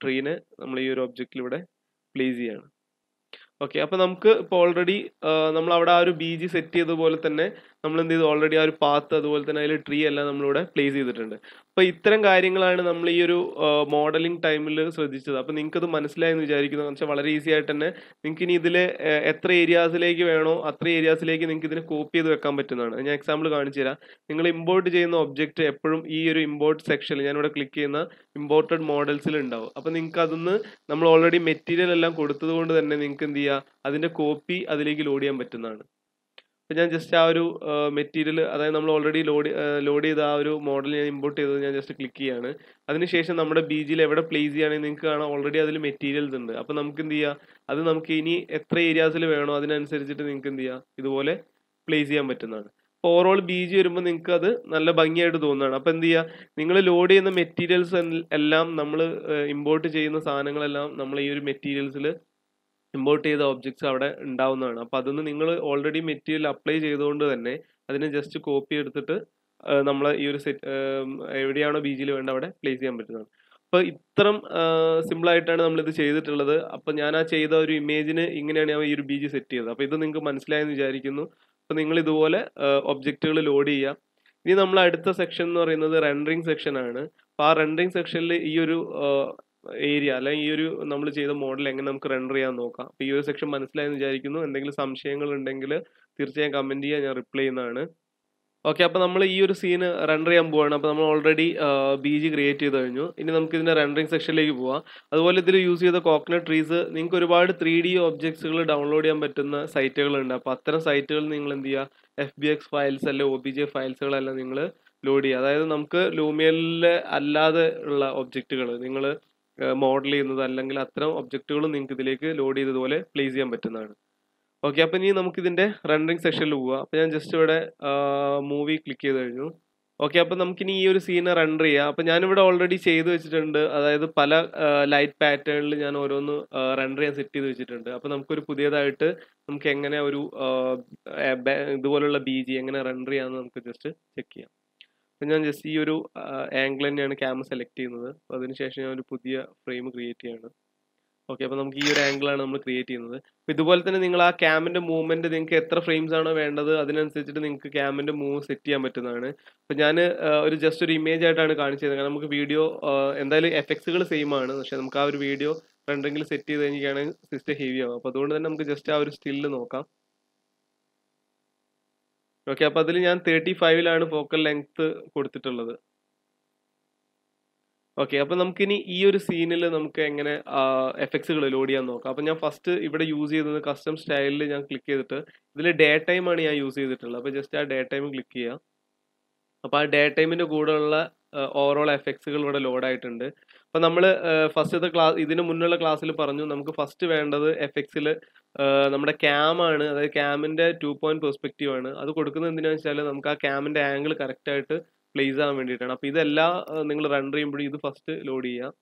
ട്രീനെ നമ്മൾ ഈ ഒരു ഒബ്ജക്റ്റിൽ ഇവിടെ പ്ലേസ് ചെയ്യാണ് ഓക്കെ അപ്പോൾ നമുക്ക് ഇപ്പോൾ ഓൾറെഡി നമ്മൾ അവിടെ ആ ഒരു ബി ജി സെറ്റ് ചെയ്ത പോലെ തന്നെ നമ്മൾ എന്ത് ചെയ്തു ഓൾറെഡി ആ ഒരു പാത്ത് അതുപോലെ തന്നെ അതിൽ ട്രീ എല്ലാം നമ്മളിവിടെ പ്ലേസ് ചെയ്തിട്ടുണ്ട് അപ്പോൾ ഇത്തരം കാര്യങ്ങളാണ് നമ്മൾ ഈ ഒരു മോഡലിംഗ് ടൈമിൽ ശ്രദ്ധിച്ചത് അപ്പോൾ നിങ്ങൾക്കത് മനസ്സിലായെന്ന് വിചാരിക്കുന്നു എന്ന് വെച്ചാൽ വളരെ ഈസി ആയിട്ട് തന്നെ നിങ്ങൾക്ക് ഇനി ഇതിൽ എത്ര ഏരിയാസിലേക്ക് വേണോ അത്ര ഏരിയാസിലേക്ക് നിങ്ങൾക്ക് ഇതിനെ കോപ്പി ചെയ്ത് വെക്കാൻ പറ്റുന്നതാണ് ഞാൻ എക്സാമ്പിൾ കാണിച്ചു തരാം നിങ്ങൾ ഇമ്പോർട്ട് ചെയ്യുന്ന ഒബ്ജക്റ്റ് എപ്പോഴും ഈ ഒരു ഇമ്പോർട്ട് സെക്ഷനിൽ ഞാനിവിടെ ക്ലിക്ക് ചെയ്യുന്ന ഇമ്പോർട്ടഡ് മോഡൽസിൽ ഉണ്ടാവും അപ്പോൾ നിങ്ങൾക്ക് അതൊന്ന് നമ്മൾ ഓൾറെഡി മെറ്റീരിയൽ എല്ലാം കൊടുത്തത് കൊണ്ട് തന്നെ നിങ്ങൾക്ക് എന്ത് ചെയ്യുക അതിൻ്റെ കോപ്പി അതിലേക്ക് ലോഡ് ചെയ്യാൻ പറ്റുന്നതാണ് അപ്പം ഞാൻ ജസ്റ്റ് ആ ഒരു മെറ്റീരിയൽ അതായത് നമ്മൾ ഓൾറെഡി ലോഡ് ലോഡ് ചെയ്ത ആ ഒരു മോഡൽ ഞാൻ ഇമ്പോർട്ട് ചെയ്തത് ഞാൻ ജസ്റ്റ് ക്ലിക്ക് ചെയ്യാണ് അതിനുശേഷം നമ്മുടെ ബീജിൽ എവിടെ പ്ലേസ് ചെയ്യുകയാണെങ്കിൽ നിങ്ങൾക്ക് കാണാം ഓൾറെഡി അതിൽ മെറ്റീരിയൽസ് ഉണ്ട് അപ്പോൾ നമുക്ക് എന്ത് ചെയ്യാം അത് നമുക്ക് ഇനി എത്ര ഏരിയാസിൽ വേണോ അതിനനുസരിച്ചിട്ട് നിങ്ങൾക്ക് എന്ത് ചെയ്യാം ഇതുപോലെ പ്ലേസ് ചെയ്യാൻ പറ്റുന്നതാണ് അപ്പോൾ ഓവറോൾ ജി വരുമ്പോൾ നിങ്ങൾക്ക് അത് നല്ല ഭംഗിയായിട്ട് തോന്നുകയാണ് അപ്പോൾ എന്ത് ചെയ്യുക നിങ്ങൾ ലോഡ് ചെയ്യുന്ന മെറ്റീരിയൽസ് എല്ലാം നമ്മൾ ഇമ്പോർട്ട് ചെയ്യുന്ന സാധനങ്ങളെല്ലാം നമ്മൾ ഈ ഒരു മെറ്റീരിയൽസിൽ ഇമ്പോർട്ട് ചെയ്ത ഒബ്ജക്ട്സ് അവിടെ ഉണ്ടാവുന്നതാണ് അപ്പോൾ അതൊന്ന് നിങ്ങൾ ഓൾറെഡി മെറ്റീരിയൽ അപ്ലൈ ചെയ്തുകൊണ്ട് തന്നെ അതിനെ ജസ്റ്റ് കോപ്പി എടുത്തിട്ട് നമ്മൾ ഈ ഒരു സെറ്റ് എവിടെയാണോ ജിയിൽ വേണ്ട അവിടെ പ്ലേസ് ചെയ്യാൻ പറ്റുന്നതാണ് അപ്പോൾ ഇത്രയും സിമ്പിളായിട്ടാണ് നമ്മളിത് ചെയ്തിട്ടുള്ളത് അപ്പോൾ ഞാൻ ആ ചെയ്ത ഒരു ഇമേജിന് ഇങ്ങനെയാണ് ഞാൻ ഈ ഒരു ജി സെറ്റ് ചെയ്തത് അപ്പോൾ ഇത് നിങ്ങൾക്ക് മനസ്സിലായെന്ന് വിചാരിക്കുന്നു അപ്പോൾ നിങ്ങൾ ഇതുപോലെ ഒബ്ജക്റ്റുകൾ ലോഡ് ചെയ്യുക ഇനി നമ്മൾ അടുത്ത സെക്ഷൻ എന്ന് പറയുന്നത് റെൻഡറിങ് സെക്ഷൻ ആണ് അപ്പോൾ ആ റെൻഡറിങ് സെക്ഷനിൽ ഈ ഒരു ഏരിയ അല്ലെങ്കിൽ ഈ ഒരു നമ്മൾ ചെയ്ത മോഡൽ എങ്ങനെ നമുക്ക് റെൻഡർ ചെയ്യാൻ നോക്കാം അപ്പോൾ ഈ ഒരു സെക്ഷൻ മനസ്സിലായെന്ന് വിചാരിക്കുന്നു എന്തെങ്കിലും സംശയങ്ങൾ ഉണ്ടെങ്കിൽ തീർച്ചയായും കമൻറ്റ് ചെയ്യാൻ ഞാൻ റിപ്ലൈ ചെയ്യുന്നതാണ് ഓക്കെ അപ്പോൾ നമ്മൾ ഈ ഒരു സീന് റെൻഡർ ചെയ്യാൻ പോവാണ് അപ്പോൾ നമ്മൾ ഓൾറെഡി ബി ജി ക്രിയേറ്റ് ചെയ്ത് കഴിഞ്ഞു ഇനി നമുക്ക് ഇതിൻ്റെ റെൻഡറിങ് സെക്ഷനിലേക്ക് പോവാം അതുപോലെ ഇതിൽ യൂസ് ചെയ്ത കോക്കനട്ട് ട്രീസ് നിങ്ങൾക്ക് ഒരുപാട് ത്രീ ഡി ഒബ്ജക്ട്സുകൾ ഡൗൺലോഡ് ചെയ്യാൻ പറ്റുന്ന സൈറ്റുകളുണ്ട് അപ്പോൾ അത്തരം സൈറ്റുകൾ നിങ്ങൾ എന്ത് ചെയ്യുക എഫ് ബി എക്സ് ഫയൽസ് അല്ലെ ഒ ബി ജെ ഫയൽസുകളെല്ലാം നിങ്ങൾ ലോഡ് ചെയ്യുക അതായത് നമുക്ക് ലൂമിയലിലെ അല്ലാതെ ഉള്ള ഒബ്ജക്റ്റുകൾ നിങ്ങൾ മോഡൽ ചെയ്യുന്നത് അല്ലെങ്കിൽ അത്തരം ഒബ്ജക്റ്റുകളും നിങ്ങൾക്ക് ഇതിലേക്ക് ലോഡ് ചെയ്തതുപോലെ പ്ലേസ് ചെയ്യാൻ പറ്റുന്നതാണ് ഓക്കെ അപ്പം ഇനി നമുക്ക് ഇതിൻ്റെ റണ്ടറിങ് സെക്ഷനിൽ പോവാം അപ്പം ഞാൻ ജസ്റ്റ് ഇവിടെ മൂവി ക്ലിക്ക് ചെയ്ത് കഴിഞ്ഞു ഓക്കെ അപ്പം നമുക്കിനി ഈ ഒരു സീനെ റണ്ടർ ചെയ്യാം അപ്പം ഞാനിവിടെ ഓൾറെഡി ചെയ്ത് വെച്ചിട്ടുണ്ട് അതായത് പല ലൈറ്റ് പാറ്റേണിൽ ഞാൻ ഓരോന്ന് റണ്ടർ ചെയ്യാൻ സെറ്റ് ചെയ്ത് വെച്ചിട്ടുണ്ട് അപ്പം നമുക്കൊരു പുതിയതായിട്ട് നമുക്ക് എങ്ങനെ ഒരു ഇതുപോലുള്ള ബി ജി എങ്ങനെ റണ്ടർ ചെയ്യാമെന്ന് നമുക്ക് ജസ്റ്റ് ചെക്ക് ചെയ്യാം അപ്പം ഞാൻ ജസ്റ്റ് ഈ ഒരു ആംഗിൾ തന്നെയാണ് ക്യാമറ സെലക്ട് ചെയ്യുന്നത് അപ്പോൾ അതിനുശേഷം ഞാൻ ഒരു പുതിയ ഫ്രെയിം ക്രിയേറ്റ് ചെയ്യാണ് ഓക്കെ അപ്പോൾ നമുക്ക് ഈ ഒരു ആംഗിളാണ് നമ്മൾ ക്രിയേറ്റ് ചെയ്യുന്നത് അപ്പോൾ ഇതുപോലെ തന്നെ നിങ്ങൾ ആ ക്യാമിൻ്റെ മൂവ്മെൻറ്റ് നിങ്ങൾക്ക് എത്ര ഫ്രെയിംസ് ആണോ വേണ്ടത് അതിനനുസരിച്ചിട്ട് നിങ്ങൾക്ക് ക്യാമിൻ്റെ മൂവ് സെറ്റ് ചെയ്യാൻ പറ്റുന്നതാണ് അപ്പോൾ ഞാൻ ഒരു ജസ്റ്റ് ഒരു ഇമേജ് ആയിട്ടാണ് കാണിച്ചത് കാരണം നമുക്ക് വീഡിയോ എന്തായാലും എഫക്ട്സുകൾ സെയിം ആണ് പക്ഷേ നമുക്ക് ആ ഒരു വീഡിയോ റെൻഡറിങ്ങിൽ സെറ്റ് ചെയ്ത് കഴിഞ്ഞിട്ടാണെങ്കിൽ സിസ്റ്റം ഹെവി ആവും അപ്പോൾ അതുകൊണ്ട് തന്നെ നമുക്ക് ജസ്റ്റ് ആ ഒരു സ്റ്റില്ല് നോക്കാം ഓക്കെ അപ്പോൾ അതിൽ ഞാൻ തേർട്ടി ഫൈവിലാണ് ഫോക്കൽ ലെങ്ത് കൊടുത്തിട്ടുള്ളത് ഓക്കെ അപ്പോൾ നമുക്കിനി ഈ ഒരു സീനിൽ നമുക്ക് എങ്ങനെ എഫക്ട്സുകൾ ലോഡ് ചെയ്യാൻ നോക്കാം അപ്പോൾ ഞാൻ ഫസ്റ്റ് ഇവിടെ യൂസ് ചെയ്തത് കസ്റ്റം സ്റ്റൈലിൽ ഞാൻ ക്ലിക്ക് ചെയ്തിട്ട് ഇതിൽ ഡേ ടൈം ആണ് ഞാൻ യൂസ് ചെയ്തിട്ടുള്ളത് അപ്പോൾ ജസ്റ്റ് ആ ഡേ ടൈം ക്ലിക്ക് ചെയ്യാം അപ്പൊ ആ ഡേ കൂടെ ഉള്ള ഓവറോൾ എഫക്ട്സുകൾ ഇവിടെ ലോഡ് ആയിട്ടുണ്ട് അപ്പം നമ്മൾ ഫസ്റ്റ് ക്ലാസ് ഇതിന് മുന്നുള്ള ക്ലാസ്സിൽ പറഞ്ഞു നമുക്ക് ഫസ്റ്റ് വേണ്ടത് എഫ് എക്സിൽ നമ്മുടെ ക്യാമാണ് അതായത് ക്യാമിൻ്റെ ടു പോയിന്റ് പെർസ്പെക്റ്റീവ് ആണ് അത് കൊടുക്കുന്നത് എന്തിനാണെന്ന് വെച്ചാൽ നമുക്ക് ആ ക്യാമിൻ്റെ ആംഗിൾ ആയിട്ട് പ്ലേസ് ചെയ്യാൻ വേണ്ടിയിട്ടാണ് അപ്പോൾ ഇതെല്ലാം നിങ്ങൾ റൺ ചെയ്യുമ്പോഴും ഇത് ഫസ്റ്റ് ലോഡ് ചെയ്യാം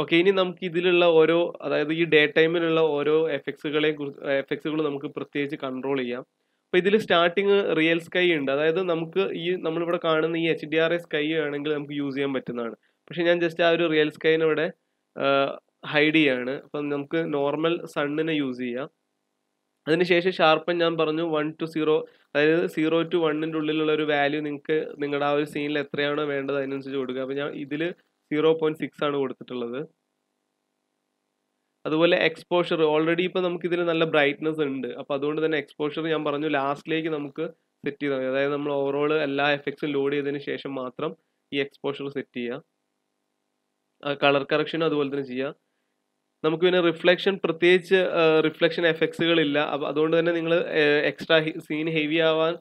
ഓക്കെ ഇനി നമുക്ക് ഇതിലുള്ള ഓരോ അതായത് ഈ ഡേ ടൈമിലുള്ള ഓരോ എഫക്സുകളെ കുറിച്ച് എഫക്സുകൾ നമുക്ക് പ്രത്യേകിച്ച് കൺട്രോൾ ചെയ്യാം അപ്പോൾ ഇതിൽ സ്റ്റാർട്ടിങ് റിയൽ സ്കൈ ഉണ്ട് അതായത് നമുക്ക് ഈ നമ്മളിവിടെ കാണുന്ന ഈ H D R A sky ആണെങ്കിൽ നമുക്ക് യൂസ് ചെയ്യാൻ പറ്റുന്നതാണ് പക്ഷേ ഞാൻ ജസ്റ്റ് ആ ഒരു റിയൽ സ്കൈനെ ഹൈഡ് ചെയ്യാണ് അപ്പം നമുക്ക് നോർമൽ സണ്ണിനെ യൂസ് ചെയ്യാം അതിനുശേഷം ഷാർപ്പൻ ഞാൻ പറഞ്ഞു വൺ ടു സീറോ അതായത് സീറോ ടു വണ്ണിൻ്റെ ഉള്ളിലുള്ള ഒരു വാല്യൂ നിങ്ങൾക്ക് നിങ്ങളുടെ ആ ഒരു സീനിൽ എത്രയാണോ വേണ്ടത് അതിനനുസരിച്ച് കൊടുക്കുക അപ്പോൾ ഞാൻ ഇതിൽ സീറോ പോയിൻറ്റ് സിക്സ് ആണ് കൊടുത്തിട്ടുള്ളത് അതുപോലെ എക്സ്പോഷർ ഓൾറെഡി ഇപ്പോൾ നമുക്കിതിൽ നല്ല ബ്രൈറ്റ്നസ് ഉണ്ട് അപ്പോൾ അതുകൊണ്ട് തന്നെ എക്സ്പോഷർ ഞാൻ പറഞ്ഞു ലാസ്റ്റിലേക്ക് നമുക്ക് സെറ്റ് ചെയ്താൽ മതി അതായത് നമ്മൾ ഓവറോൾ എല്ലാ എഫക്ട്സും ലോഡ് ചെയ്തതിന് ശേഷം മാത്രം ഈ എക്സ്പോഷർ സെറ്റ് ചെയ്യുക കളർ കറക്ഷനും അതുപോലെ തന്നെ ചെയ്യാം നമുക്ക് പിന്നെ റിഫ്ലക്ഷൻ പ്രത്യേകിച്ച് റിഫ്ലക്ഷൻ എഫക്ട്സുകളില്ല അപ്പം അതുകൊണ്ട് തന്നെ നിങ്ങൾ എക്സ്ട്രാ സീൻ ഹെവി ആവാൻ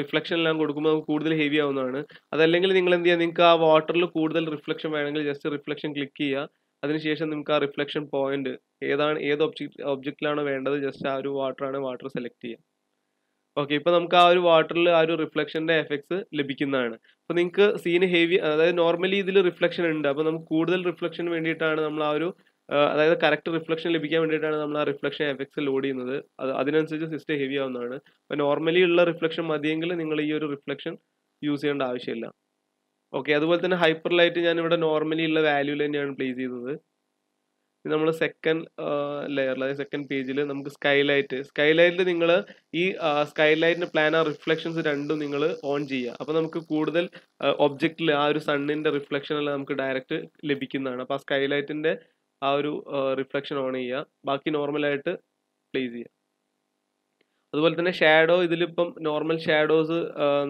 റിഫ്ലക്ഷൻ എല്ലാം കൊടുക്കുമ്പോൾ നമുക്ക് കൂടുതൽ ഹെവി ആവുന്നതാണ് അതല്ലെങ്കിൽ നിങ്ങൾ എന്ത് ചെയ്യുക നിങ്ങൾക്ക് ആ വാട്ടറിൽ കൂടുതൽ റിഫ്ലക്ഷൻ വേണമെങ്കിൽ ജസ്റ്റ് റിഫ്ലക്ഷൻ ക്ലിക്ക് ചെയ്യുക അതിനുശേഷം നിങ്ങൾക്ക് ആ റിഫ്ലക്ഷൻ പോയിന്റ് ഏതാണ് ഏത് ഒബ്ജക്റ്റ് ഒബ്ജക്റ്റിലാണോ വേണ്ടത് ജസ്റ്റ് ആ ഒരു വാട്ടറാണ് വാട്ടർ സെലക്ട് ചെയ്യുക ഓക്കെ ഇപ്പൊ നമുക്ക് ആ ഒരു വാട്ടറിൽ ആ ഒരു റിഫ്ലക്ഷന്റെ എഫക്ട്സ് ലഭിക്കുന്നതാണ് അപ്പൊ നിങ്ങൾക്ക് സീന് ഹെവി അതായത് നോർമലി ഇതിൽ റിഫ്ലക്ഷൻ ഉണ്ട് അപ്പൊ നമുക്ക് കൂടുതൽ റിഫ്ലക്ഷൻ വേണ്ടിയിട്ടാണ് നമ്മൾ ആ ഒരു അതായത് കറക്റ്റ് റിഫ്ലക്ഷൻ ലഭിക്കാൻ വേണ്ടിയിട്ടാണ് നമ്മൾ ആ റിഫ്ലക്ഷൻ എഫക്ട്സ് ലോഡ് ചെയ്യുന്നത് അത് അതിനനുസരിച്ച് സിസ്റ്റം ഹെവി ആവുന്നതാണ് അപ്പോൾ നോർമലി ഉള്ള റിഫ്ലക്ഷൻ മതിയെങ്കിൽ നിങ്ങൾ ഈ ഒരു റിഫ്ലക്ഷൻ യൂസ് ചെയ്യേണ്ട ആവശ്യമില്ല ഓക്കെ അതുപോലെ തന്നെ ഹൈപ്പർ ലൈറ്റ് ഞാൻ ഇവിടെ നോർമലി ഉള്ള വാല്യൂ തന്നെയാണ് പ്ലേസ് ചെയ്തത് നമ്മൾ സെക്കൻഡ് ലെയറിൽ അതായത് സെക്കൻഡ് പേജിൽ നമുക്ക് സ്കൈലൈറ്റ് സ്കൈലൈറ്റിൽ നിങ്ങൾ ഈ സ്കൈലൈറ്റിന്റെ പ്ലാൻ ആ റിഫ്ലക്ഷൻസ് രണ്ടും നിങ്ങൾ ഓൺ ചെയ്യുക അപ്പോൾ നമുക്ക് കൂടുതൽ ഒബ്ജക്റ്റിൽ ആ ഒരു സണ്ണിൻ്റെ റിഫ്ലക്ഷൻ എല്ലാം നമുക്ക് ഡയറക്റ്റ് ലഭിക്കുന്നതാണ് അപ്പോൾ ആ സ്കൈലൈറ്റിൻ്റെ ആ ഒരു റിഫ്ലക്ഷൻ ഓൺ ചെയ്യുക ബാക്കി നോർമലായിട്ട് പ്ലേസ് ചെയ്യുക അതുപോലെ തന്നെ ഷാഡോ ഇതിലിപ്പം നോർമൽ ഷാഡോസ്